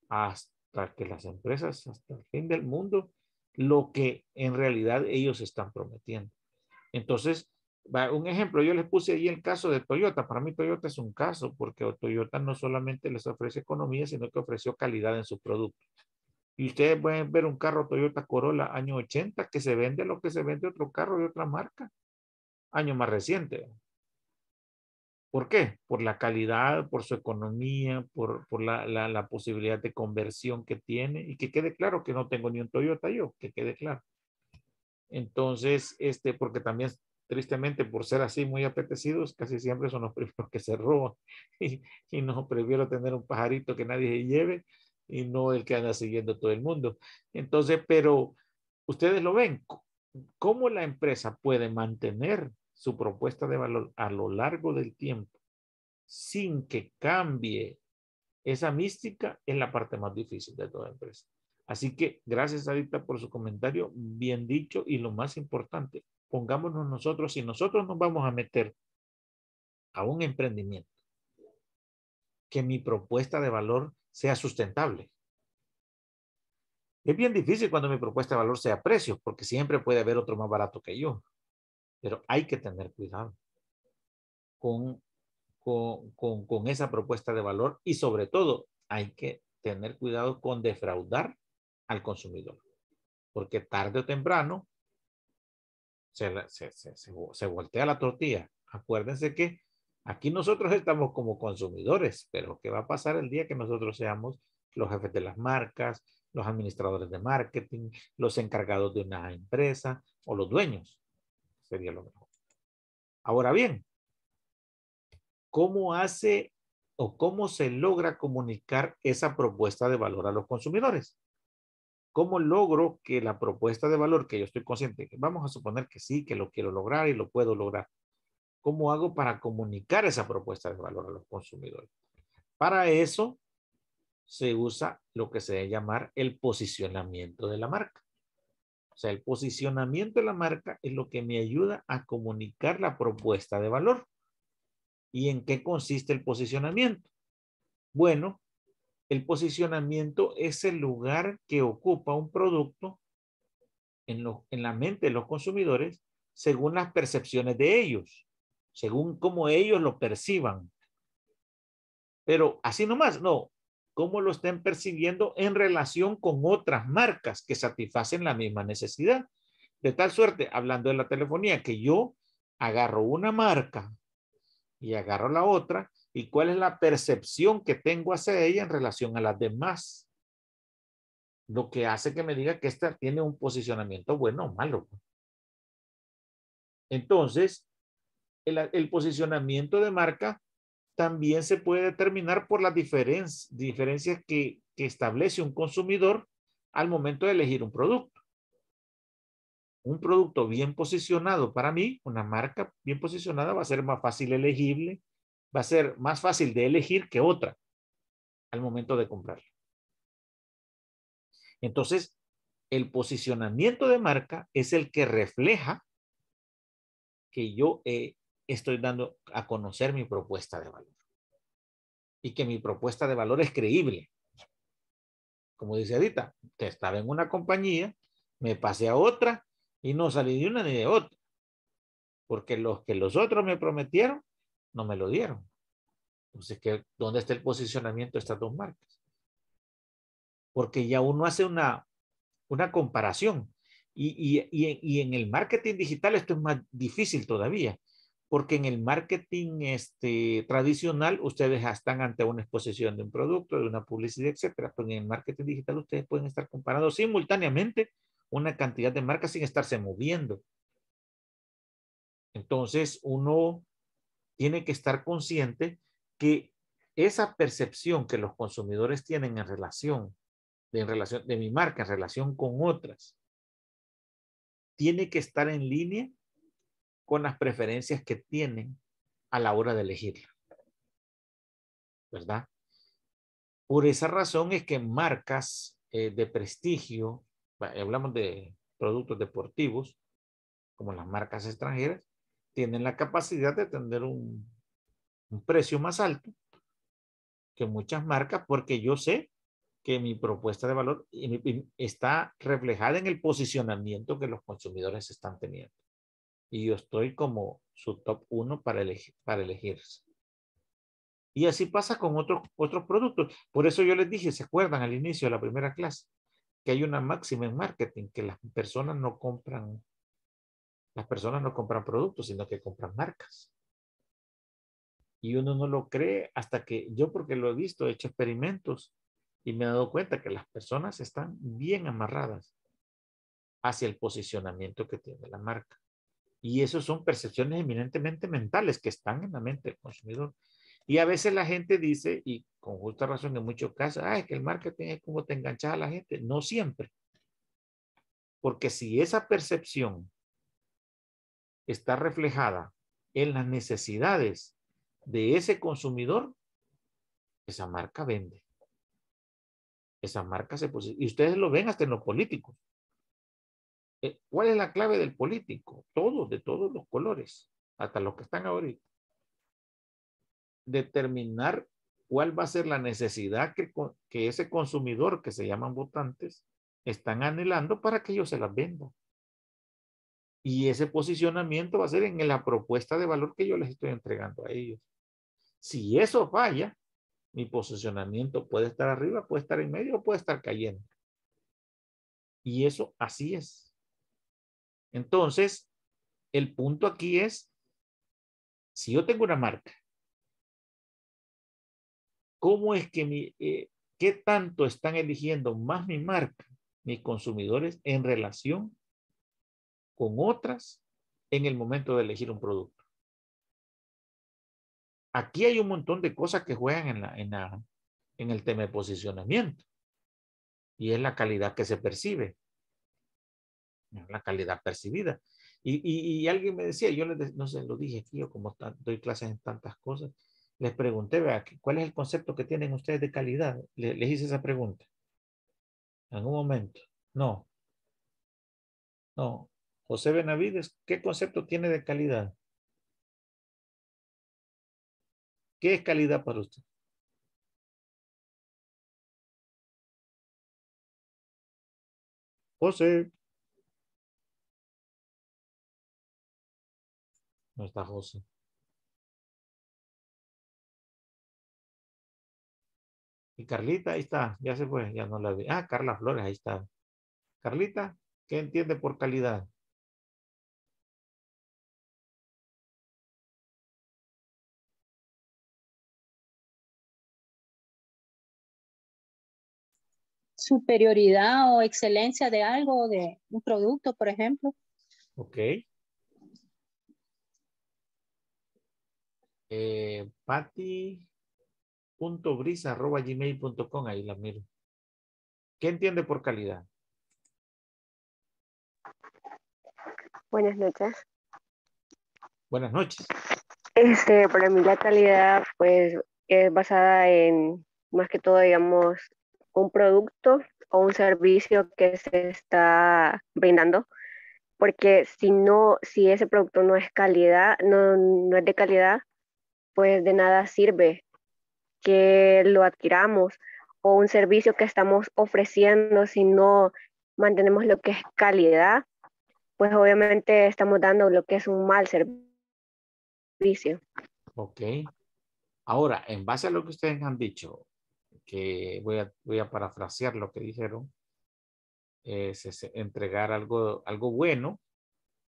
hasta que las empresas, hasta el fin del mundo, lo que en realidad ellos están prometiendo. Entonces, un ejemplo, yo les puse ahí el caso de Toyota. Para mí Toyota es un caso porque Toyota no solamente les ofrece economía, sino que ofreció calidad en su producto. Y ustedes pueden ver un carro Toyota Corolla año 80 que se vende lo que se vende otro carro de otra marca, año más reciente. ¿Por qué? Por la calidad, por su economía, por, la, posibilidad de conversión que tiene y que quede claro que no tengo ni un Toyota yo, que quede claro. Entonces, este, porque también tristemente por ser así muy apetecidos, casi siempre son los primeros que se roban y, no prefiero tener un pajarito que nadie se lleve y no el que anda siguiendo todo el mundo. Entonces, pero ustedes lo ven, ¿cómo la empresa puede mantener su propuesta de valor a lo largo del tiempo sin que cambie esa mística es la parte más difícil de toda empresa. Así que gracias Adita por su comentario, bien dicho y lo más importante, pongámonos nosotros, si nosotros nos vamos a meter a un emprendimiento, que mi propuesta de valor sea sustentable. Es bien difícil cuando mi propuesta de valor sea precio, porque siempre puede haber otro más barato que yo. Pero hay que tener cuidado con, con, con, con esa propuesta de valor y sobre todo hay que tener cuidado con defraudar al consumidor. Porque tarde o temprano se, se, se, se, voltea la tortilla. Acuérdense que aquí nosotros estamos como consumidores, pero ¿qué va a pasar el día que nosotros seamos los jefes de las marcas, los administradores de marketing, los encargados de una empresa o los dueños? sería lo mejor. Ahora bien, ¿cómo hace o cómo se logra comunicar esa propuesta de valor a los consumidores? ¿Cómo logro que la propuesta de valor que yo estoy consciente, vamos a suponer que sí, que lo quiero lograr y lo puedo lograr, ¿cómo hago para comunicar esa propuesta de valor a los consumidores? Para eso se usa lo que se debe llamar el posicionamiento de la marca. O sea, el posicionamiento de la marca es lo que me ayuda a comunicar la propuesta de valor. ¿Y en qué consiste el posicionamiento? Bueno, el posicionamiento es el lugar que ocupa un producto en, en la mente de los consumidores según las percepciones de ellos, según cómo ellos lo perciban. Pero así nomás, no, cómo lo estén percibiendo en relación con otras marcas que satisfacen la misma necesidad. De tal suerte, hablando de la telefonía, que yo agarro una marca y agarro la otra, y cuál es la percepción que tengo hacia ella en relación a las demás. Lo que hace que me diga que esta tiene un posicionamiento bueno o malo. Entonces, el, el posicionamiento de marca también se puede determinar por las diferen diferencias que, establece un consumidor al momento de elegir un producto. Un producto bien posicionado para mí, una marca bien posicionada va a ser más fácil elegible, va a ser más fácil de elegir que otra al momento de comprarlo. Entonces, el posicionamiento de marca es el que refleja que yo he estoy dando a conocer mi propuesta de valor. Y que mi propuesta de valor es creíble. Como dice Adita, que estaba en una compañía, me pasé a otra y no salí de una ni de otra. Porque los que los otros me prometieron, no me lo dieron. Entonces, ¿qué, ¿dónde está el posicionamiento de estas dos marcas? Porque ya uno hace una, una comparación. Y, y, y, en el marketing digital esto es más difícil todavía, porque en el marketing este, tradicional ustedes están ante una exposición de un producto, de una publicidad, etcétera, pero pues en el marketing digital ustedes pueden estar comparando simultáneamente una cantidad de marcas sin estarse moviendo. Entonces, uno tiene que estar consciente que esa percepción que los consumidores tienen en relación en relación de mi marca en relación con otras tiene que estar en línea con las preferencias que tienen a la hora de elegirla. ¿Verdad? Por esa razón es que marcas eh, de prestigio, hablamos de productos deportivos, como las marcas extranjeras, tienen la capacidad de tener un precio más alto que muchas marcas porque yo sé que mi propuesta de valor está reflejada en el posicionamiento que los consumidores están teniendo y yo estoy como su top uno para, para elegirse. Y así pasa con otros, otros productos. Por eso yo les dije, ¿se acuerdan al inicio de la primera clase? Que hay una máxima en marketing, que las personas no compran, las personas no compran productos, sino que compran marcas. Y uno no lo cree hasta que yo, porque lo he visto, he hecho experimentos y me he dado cuenta que las personas están bien amarradas hacia el posicionamiento que tiene la marca. Y eso son percepciones eminentemente mentales que están en la mente del consumidor. Y a veces la gente dice, y con justa razón en muchos casos, ah, es que el marketing es como te enganchas a la gente. No siempre. Porque si esa percepción está reflejada en las necesidades de ese consumidor, esa marca vende. Esa marca se posiciona. Y ustedes lo ven hasta en los políticos. Eh, ¿Cuál es la clave del político? Todos, de todos los colores, hasta los que están ahorita. Determinar cuál va a ser la necesidad que, que ese consumidor que se llaman votantes están anhelando para que ellos se las vendan. Y ese posicionamiento va a ser en la propuesta de valor que yo les estoy entregando a ellos. Si eso falla, mi posicionamiento puede estar arriba, puede estar en medio, puede estar cayendo. Y eso así es. Entonces, el punto aquí es, si yo tengo una marca, ¿cómo es que mi, eh, qué tanto están eligiendo más mi marca, mis consumidores, en relación con otras en el momento de elegir un producto? Aquí hay un montón de cosas que juegan en, la, en, la, en el tema de posicionamiento y es la calidad que se percibe la calidad percibida. Y, alguien me decía, yo les, no sé, lo dije yo como doy clases en tantas cosas, les pregunté, vea, ¿cuál es el concepto que tienen ustedes de calidad? les hice esa pregunta. En un momento. No. No. José Benavides, ¿qué concepto tiene de calidad? ¿Qué es calidad para usted? José. No está José. Y Carlita, ahí está, ya se fue, ya no la vi. Ah, Carla Flores, ahí está. Carlita, ¿qué entiende por calidad? Superioridad o excelencia de algo, de un producto, por ejemplo. Ok. eh, ahí la miro. ¿Qué entiende por calidad? Buenas noches. Buenas noches. Este, para mí la calidad pues es basada en más que todo digamos un producto o un servicio que se está brindando porque si no si ese producto no es calidad no, no es de calidad pues de nada sirve que lo adquiramos o un servicio que estamos ofreciendo si no mantenemos lo que es calidad, pues obviamente estamos dando lo que es un mal servicio. Ok. Ahora, en base a lo que ustedes han dicho, que voy a, voy a parafrasear lo que dijeron, es, entregar algo, algo bueno,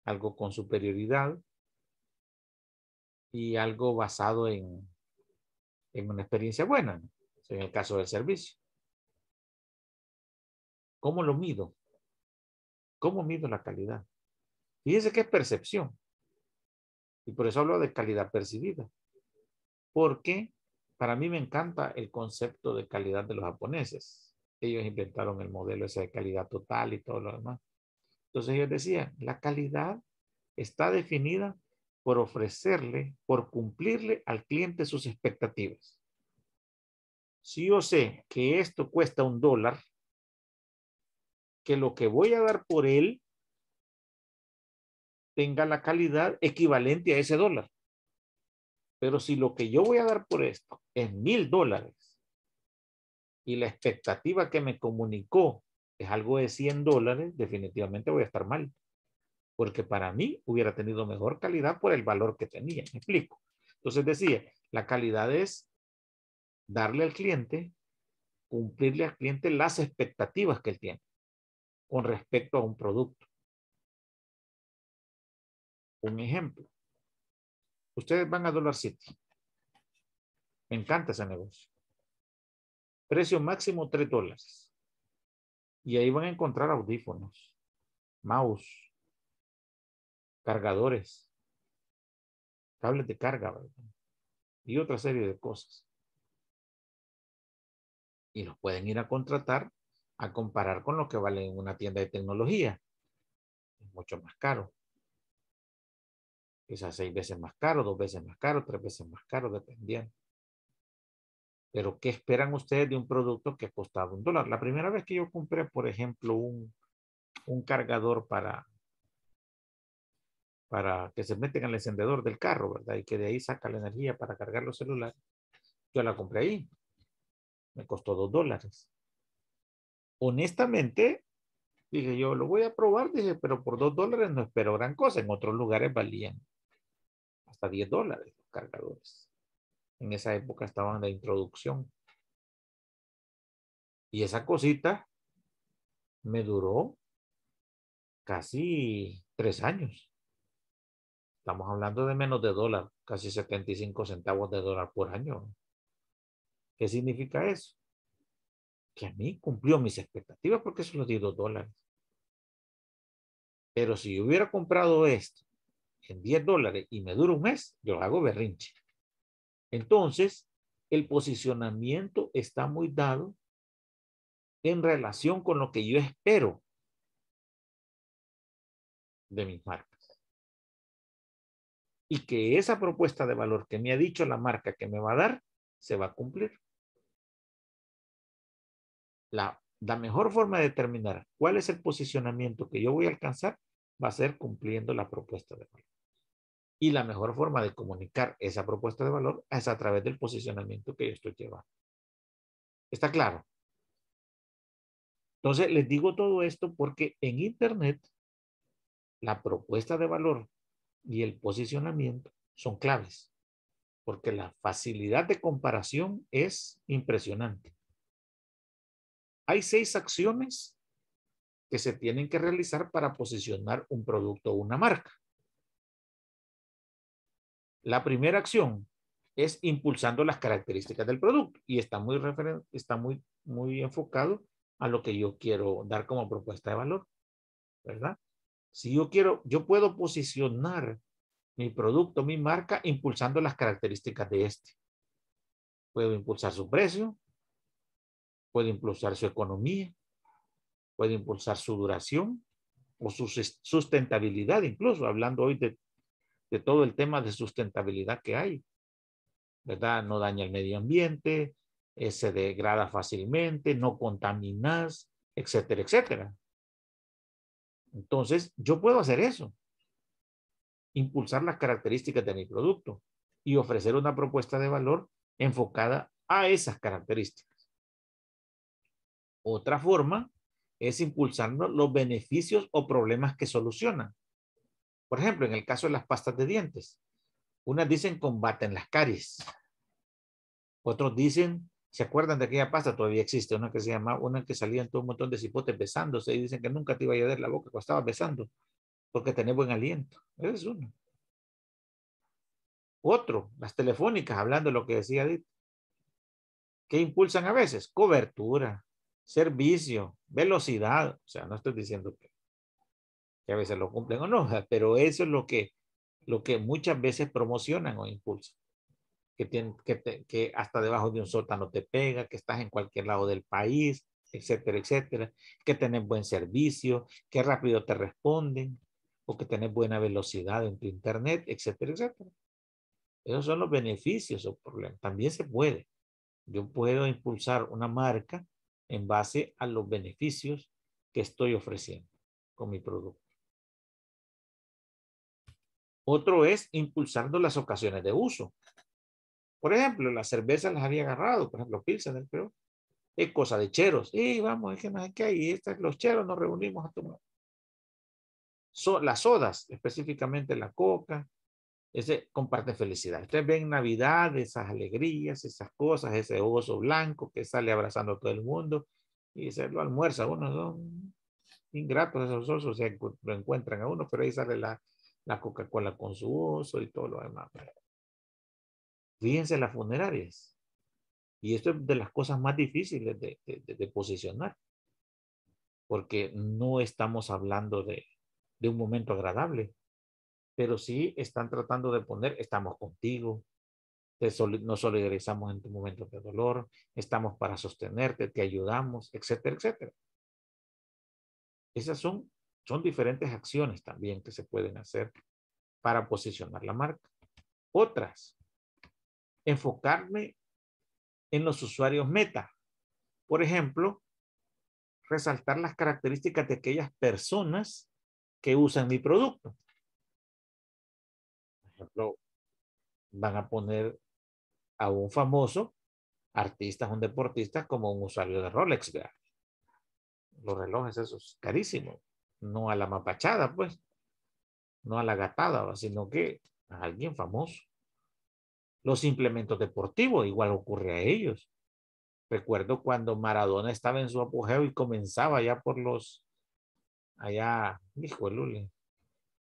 algo con superioridad, y algo basado en, en una experiencia buena, en el caso del servicio. ¿Cómo lo mido? ¿Cómo mido la calidad? Fíjense que es percepción. Y por eso hablo de calidad percibida. Porque para mí me encanta el concepto de calidad de los japoneses. Ellos inventaron el modelo ese de calidad total y todo lo demás. Entonces ellos decían, la calidad está definida por ofrecerle, por cumplirle al cliente sus expectativas. Si yo sé que esto cuesta un dólar, que lo que voy a dar por él tenga la calidad equivalente a ese dólar. Pero si lo que yo voy a dar por esto es mil dólares y la expectativa que me comunicó es algo de 100 dólares, definitivamente voy a estar mal porque para mí hubiera tenido mejor calidad por el valor que tenía. ¿Me explico? Entonces decía, la calidad es darle al cliente, cumplirle al cliente las expectativas que él tiene con respecto a un producto. Un ejemplo. Ustedes van a Dollar City. Me encanta ese negocio. Precio máximo 3 dólares. Y ahí van a encontrar audífonos, mouse, cargadores, cables de carga, ¿verdad? Y otra serie de cosas. Y los pueden ir a contratar a comparar con lo que vale en una tienda de tecnología. Es mucho más caro. Quizás seis veces más caro, dos veces más caro, tres veces más caro, dependiendo. Pero, ¿qué esperan ustedes de un producto que ha costado un dólar? La primera vez que yo compré, por ejemplo, un, un cargador para, para que se meten al encendedor del carro, ¿verdad? Y que de ahí saca la energía para cargar los celulares. Yo la compré ahí. Me costó dos dólares. Honestamente, dije yo, lo voy a probar, dije, pero por dos dólares no espero gran cosa. En otros lugares valían hasta diez dólares los cargadores. En esa época estaban de introducción. Y esa cosita me duró casi tres años. Estamos hablando de menos de dólar, casi 75 centavos de dólar por año. ¿Qué significa eso? Que a mí cumplió mis expectativas porque solo di dos dólares. Pero si yo hubiera comprado esto en 10 dólares y me dura un mes, yo lo hago berrinche. Entonces, el posicionamiento está muy dado en relación con lo que yo espero de mis marcas y que esa propuesta de valor que me ha dicho la marca que me va a dar, se va a cumplir. La, la mejor forma de determinar cuál es el posicionamiento que yo voy a alcanzar va a ser cumpliendo la propuesta de valor. Y la mejor forma de comunicar esa propuesta de valor es a través del posicionamiento que yo estoy llevando. ¿Está claro? Entonces, les digo todo esto porque en Internet, la propuesta de valor y el posicionamiento son claves, porque la facilidad de comparación es impresionante. Hay seis acciones que se tienen que realizar para posicionar un producto o una marca. La primera acción es impulsando las características del producto y está muy, está muy, muy enfocado a lo que yo quiero dar como propuesta de valor, ¿verdad? Si yo quiero, yo puedo posicionar mi producto, mi marca, impulsando las características de este. Puedo impulsar su precio, puedo impulsar su economía, puedo impulsar su duración o su sustentabilidad, incluso hablando hoy de, todo el tema de sustentabilidad que hay. ¿Verdad? No daña el medio ambiente, eh, se degrada fácilmente, no contaminas, etcétera, etcétera. Entonces, yo puedo hacer eso. Impulsar las características de mi producto y ofrecer una propuesta de valor enfocada a esas características. Otra forma es impulsar los beneficios o problemas que solucionan. Por ejemplo, en el caso de las pastas de dientes, unas dicen combaten las caries, otros dicen ¿Se acuerdan de aquella pasta? Todavía existe una que se llama, una que salían todo un montón de cipotes besándose y dicen que nunca te iba a llevar la boca cuando estabas besando, porque tenés buen aliento. Ese es uno. Otro, las telefónicas, hablando de lo que decía Edith. ¿Qué impulsan a veces? Cobertura, servicio, velocidad. O sea, no estoy diciendo que, que a veces lo cumplen o no, pero eso es lo que, lo que muchas veces promocionan o impulsan que, que, hasta debajo de un sótano te pega, que estás en cualquier lado del país, etcétera, etcétera, que tenés buen servicio, que rápido te responden o que tenés buena velocidad en tu internet, etcétera, etcétera. Esos son los beneficios o problemas. También se puede. Yo puedo impulsar una marca en base a los beneficios que estoy ofreciendo con mi producto. Otro es impulsando las ocasiones de uso. Por ejemplo, las cervezas las había agarrado, por ejemplo, Pilsen, pero es cosa de cheros. Y vamos, es que no sé qué hay, los cheros nos reunimos a tomar. las sodas, específicamente la coca, ese comparte felicidad. Ustedes ven Navidad, esas alegrías, esas cosas, ese oso blanco que sale abrazando a todo el mundo y se lo almuerza. Uno son ingratos esos osos, se lo encuentran a uno, pero ahí sale la, la Coca-Cola con su oso y todo lo demás. Fíjense las funerarias. Y esto es de las cosas más difíciles de, posicionar, porque no estamos hablando de, un momento agradable, pero sí están tratando de poner, estamos contigo, no nos solidarizamos en tu momento de dolor, estamos para sostenerte, te ayudamos, etcétera, etcétera. Esas son, son diferentes acciones también que se pueden hacer para posicionar la marca. Otras enfocarme en los usuarios meta. Por ejemplo, resaltar las características de aquellas personas que usan mi producto. Por ejemplo, van a poner a un famoso artista, un deportista, como un usuario de Rolex. Los relojes esos carísimos. No a la mapachada, pues. No a la gatada, sino que a alguien famoso. Los implementos deportivos, igual ocurre a ellos. Recuerdo cuando Maradona estaba en su apogeo y comenzaba ya por los, allá, hijo Lule,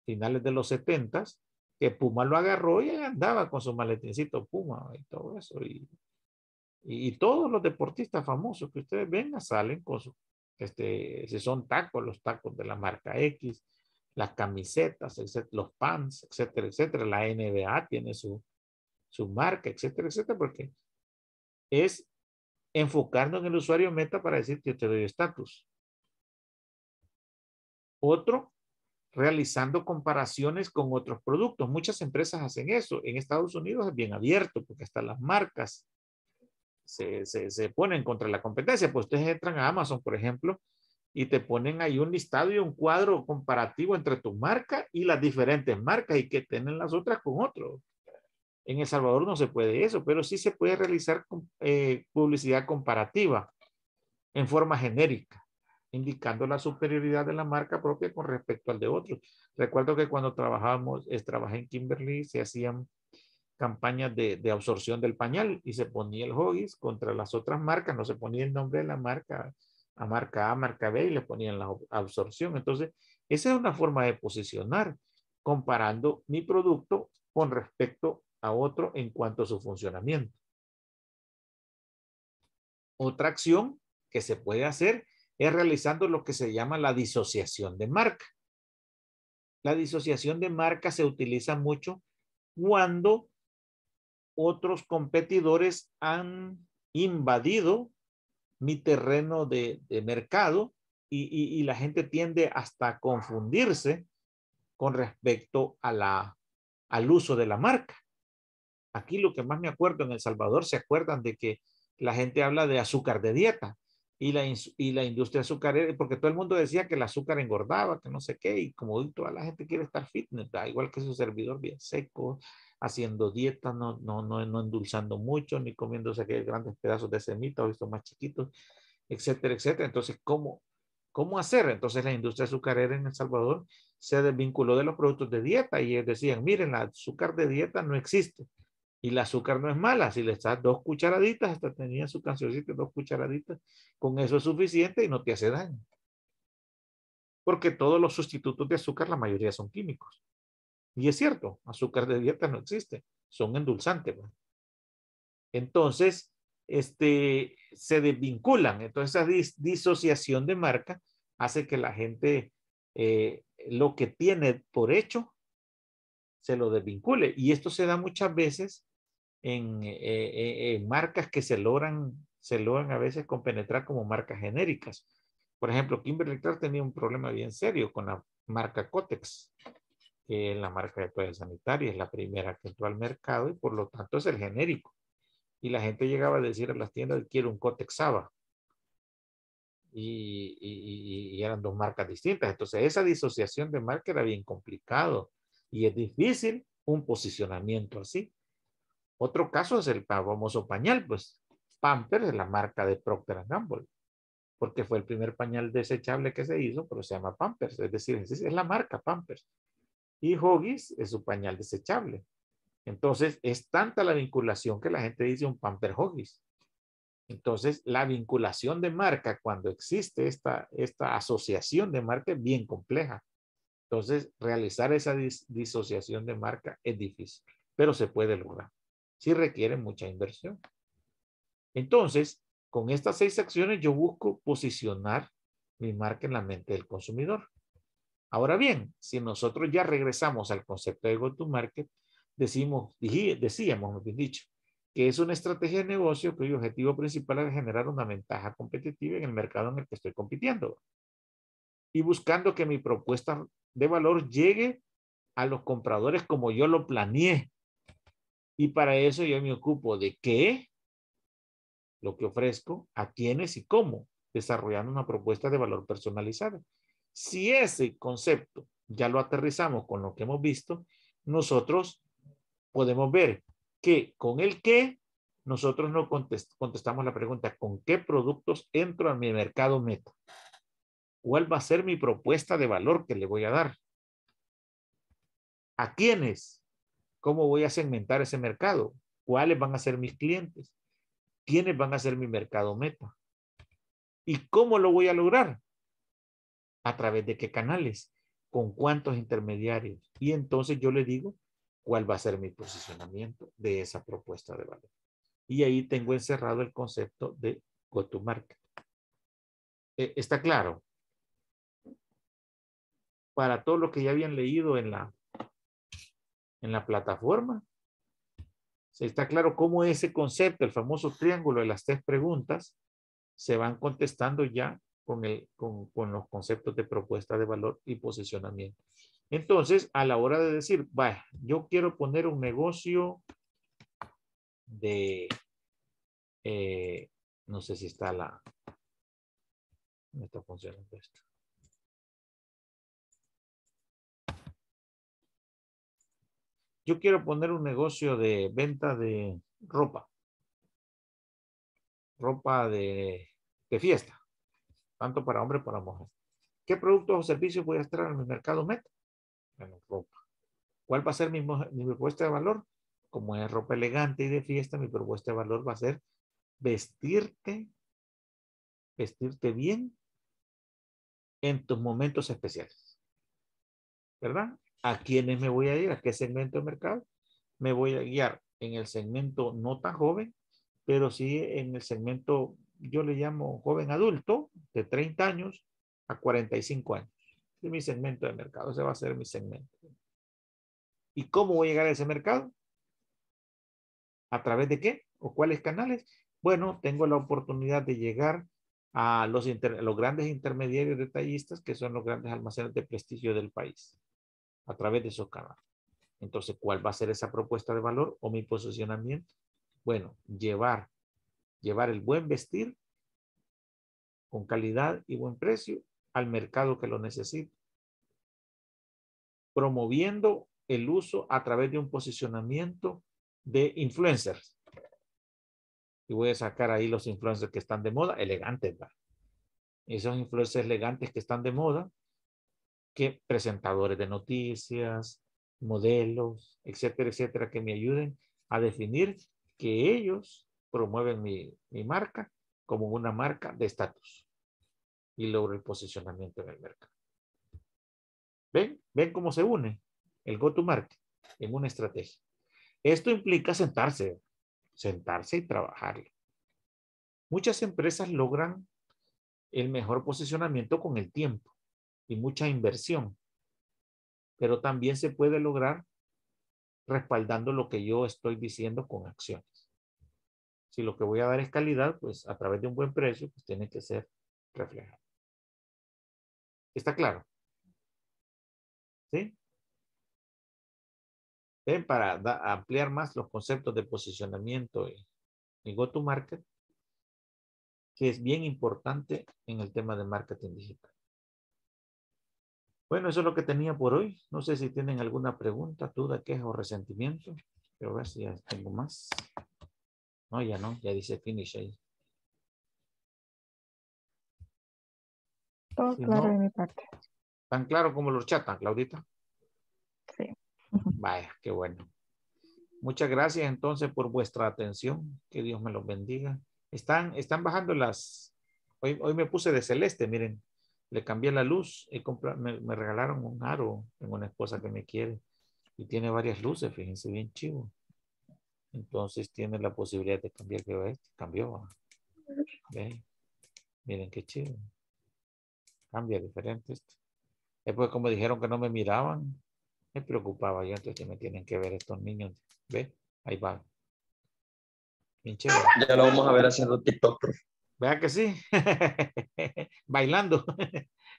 finales de los setentas, que Puma lo agarró y andaba con su maletincito Puma y todo eso. Y, y, todos los deportistas famosos que ustedes ven salen con su, este, si son tacos, los tacos de la marca X, las camisetas, los pants, etcétera, etcétera. La NBA tiene su, su marca, etcétera, etcétera, porque es enfocando en el usuario meta para decir que te doy estatus. Otro, realizando comparaciones con otros productos. Muchas empresas hacen eso. En Estados Unidos es bien abierto porque hasta las marcas se, se, se ponen contra la competencia. Pues ustedes entran a Amazon, por ejemplo, y te ponen ahí un listado y un cuadro comparativo entre tu marca y las diferentes marcas y que tienen las otras con otro. En El Salvador no se puede eso, pero sí se puede realizar eh, publicidad comparativa en forma genérica, indicando la superioridad de la marca propia con respecto al de otros. Recuerdo que cuando trabajábamos, trabajé en Kimberly, se hacían campañas de, absorción del pañal y se ponía el Hoggies contra las otras marcas, no se ponía el nombre de la marca a marca A, marca B y le ponían la absorción. Entonces, esa es una forma de posicionar, comparando mi producto con respecto a otro en cuanto a su funcionamiento. Otra acción que se puede hacer es realizando lo que se llama la disociación de marca. La disociación de marca se utiliza mucho cuando otros competidores han invadido mi terreno de, mercado y, y la gente tiende hasta a confundirse con respecto a la, al uso de la marca. Aquí lo que más me acuerdo en El Salvador, se acuerdan de que la gente habla de azúcar de dieta y la, y la industria azucarera, porque todo el mundo decía que el azúcar engordaba, que no sé qué, y como toda la gente quiere estar fitness, da igual que su servidor bien seco, haciendo dieta, no, no, no, no endulzando mucho, ni comiéndose aquellos grandes pedazos de semita o estos más chiquitos, etcétera, etcétera. Entonces, ¿cómo, ¿cómo hacer? Entonces, la industria azucarera en El Salvador se desvinculó de los productos de dieta y decían, miren, el azúcar de dieta no existe. Y el azúcar no es mala, si le estás dos cucharaditas, hasta tenía su cancioncita, dos cucharaditas, con eso es suficiente y no te hace daño. Porque todos los sustitutos de azúcar, la mayoría son químicos. Y es cierto, azúcar de dieta no existe, son endulzantes. Pues. Entonces, este, se desvinculan. Entonces, esa disociación de marca hace que la gente eh, lo que tiene por hecho se lo desvincule. Y esto se da muchas veces en, eh, eh, eh, marcas que se logran, se logran a veces compenetrar como marcas genéricas. Por ejemplo, Kimberly Clark tenía un problema bien serio con la marca Cotex, que es la marca de toallas sanitarias, es la primera que entró al mercado y por lo tanto es el genérico. Y la gente llegaba a decir a las tiendas, quiero un Cotex Saba. Y, y, eran dos marcas distintas. Entonces, esa disociación de marca era bien complicado y es difícil un posicionamiento así. Otro caso es el famoso pañal, pues Pampers es la marca de Procter Gamble, porque fue el primer pañal desechable que se hizo, pero se llama Pampers, es decir, es, la marca Pampers. Y Hoggies es su pañal desechable. Entonces, es tanta la vinculación que la gente dice un Pampers Hoggies. Entonces, la vinculación de marca, cuando existe esta, esta asociación de marca, es bien compleja. Entonces, realizar esa disociación de marca es difícil, pero se puede lograr sí requiere mucha inversión. Entonces, con estas seis acciones yo busco posicionar mi marca en la mente del consumidor. Ahora bien, si nosotros ya regresamos al concepto de go-to-market, decimos, decíamos, hemos dicho, que es una estrategia de negocio cuyo objetivo principal es generar una ventaja competitiva en el mercado en el que estoy compitiendo. Y buscando que mi propuesta de valor llegue a los compradores como yo lo planeé y para eso yo me ocupo de qué, lo que ofrezco, a quiénes y cómo, desarrollando una propuesta de valor personalizada. Si ese concepto ya lo aterrizamos con lo que hemos visto, nosotros podemos ver que con el qué, nosotros no contestamos la pregunta, ¿con qué productos entro a mi mercado meta? ¿Cuál va a ser mi propuesta de valor que le voy a dar? ¿A quiénes? ¿Cómo voy a segmentar ese mercado? ¿Cuáles van a ser mis clientes? ¿Quiénes van a ser mi mercado meta? ¿Y cómo lo voy a lograr? ¿A través de qué canales? ¿Con cuántos intermediarios? Y entonces yo le digo cuál va a ser mi posicionamiento de esa propuesta de valor. Y ahí tengo encerrado el concepto de go to market. E, ¿Está claro? Para todos los que ya habían leído en la en la plataforma. Se está claro cómo ese concepto, el famoso triángulo de las tres preguntas, se van contestando ya con, el, con, los conceptos de propuesta de valor y posicionamiento. Entonces, a la hora de decir, vaya, yo quiero poner un negocio de, eh, no sé si está la, no está funcionando esto. yo quiero poner un negocio de venta de ropa, ropa de, fiesta, tanto para hombres como para mujeres. ¿Qué productos o servicios voy a estar en mi mercado meta? Bueno, ropa. ¿Cuál va a ser mi, mi propuesta de valor? Como es ropa elegante y de fiesta, mi propuesta de valor va a ser vestirte, vestirte bien en tus momentos especiales. ¿Verdad? ¿A quiénes me voy a ir? ¿A qué segmento de mercado? Me voy a guiar en el segmento no tan joven, pero sí en el segmento, yo le llamo joven adulto, de 30 años a 45 años. Es mi segmento de mercado, ese va a ser mi segmento. ¿Y cómo voy a llegar a ese mercado? ¿A través de qué? ¿O cuáles canales? Bueno, tengo la oportunidad de llegar a los, los grandes intermediarios detallistas, que son los grandes almacenes de prestigio del país a través de esos canales. Entonces, ¿cuál va a ser esa propuesta de valor o mi posicionamiento? Bueno, llevar, llevar el buen vestir con calidad y buen precio al mercado que lo necesita, promoviendo el uso a través de un posicionamiento de influencers. Y voy a sacar ahí los influencers que están de moda, elegantes. ¿verdad? Esos influencers elegantes que están de moda, que presentadores de noticias, modelos, etcétera, etcétera, que me ayuden a definir que ellos promueven mi, marca como una marca de estatus y logro el posicionamiento en el mercado. ¿Ven? ¿Ven cómo se une el go-to-market en una estrategia? Esto implica sentarse, sentarse y trabajar. Muchas empresas logran el mejor posicionamiento con el tiempo, y mucha inversión. Pero también se puede lograr respaldando lo que yo estoy diciendo con acciones. Si lo que voy a dar es calidad, pues a través de un buen precio, pues tiene que ser reflejado. ¿Está claro? ¿Sí? Ven para ampliar más los conceptos de posicionamiento y go-to-market, que es bien importante en el tema de marketing digital. Bueno, eso es lo que tenía por hoy. No sé si tienen alguna pregunta, duda, queja o resentimiento. Pero a ver si ya tengo más. No, ya no, ya dice finish ahí. Todo claro de mi parte. Tan claro como los chatan, Claudita. Sí. Vaya, qué bueno. Muchas gracias entonces por vuestra atención. Que Dios me los bendiga. Están, están bajando las. Hoy, hoy me puse de celeste, miren le cambié la luz, me, regalaron un aro, tengo una esposa que me quiere y tiene varias luces, fíjense bien chivo. Entonces tiene la posibilidad de cambiar que eh, va cambió. Miren qué chivo. Cambia diferente esto. Después como dijeron que no me miraban, me preocupaba yo, entonces me tienen que ver estos niños. ¿Ve? Ahí va. Bien Ya lo vamos a ver haciendo TikTok, Vean que sí? Bailando.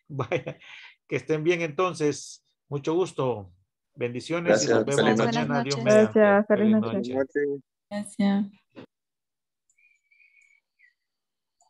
Que estén bien entonces. Mucho gusto. Bendiciones y nos vemos Buenas mañana. Dios Gracias.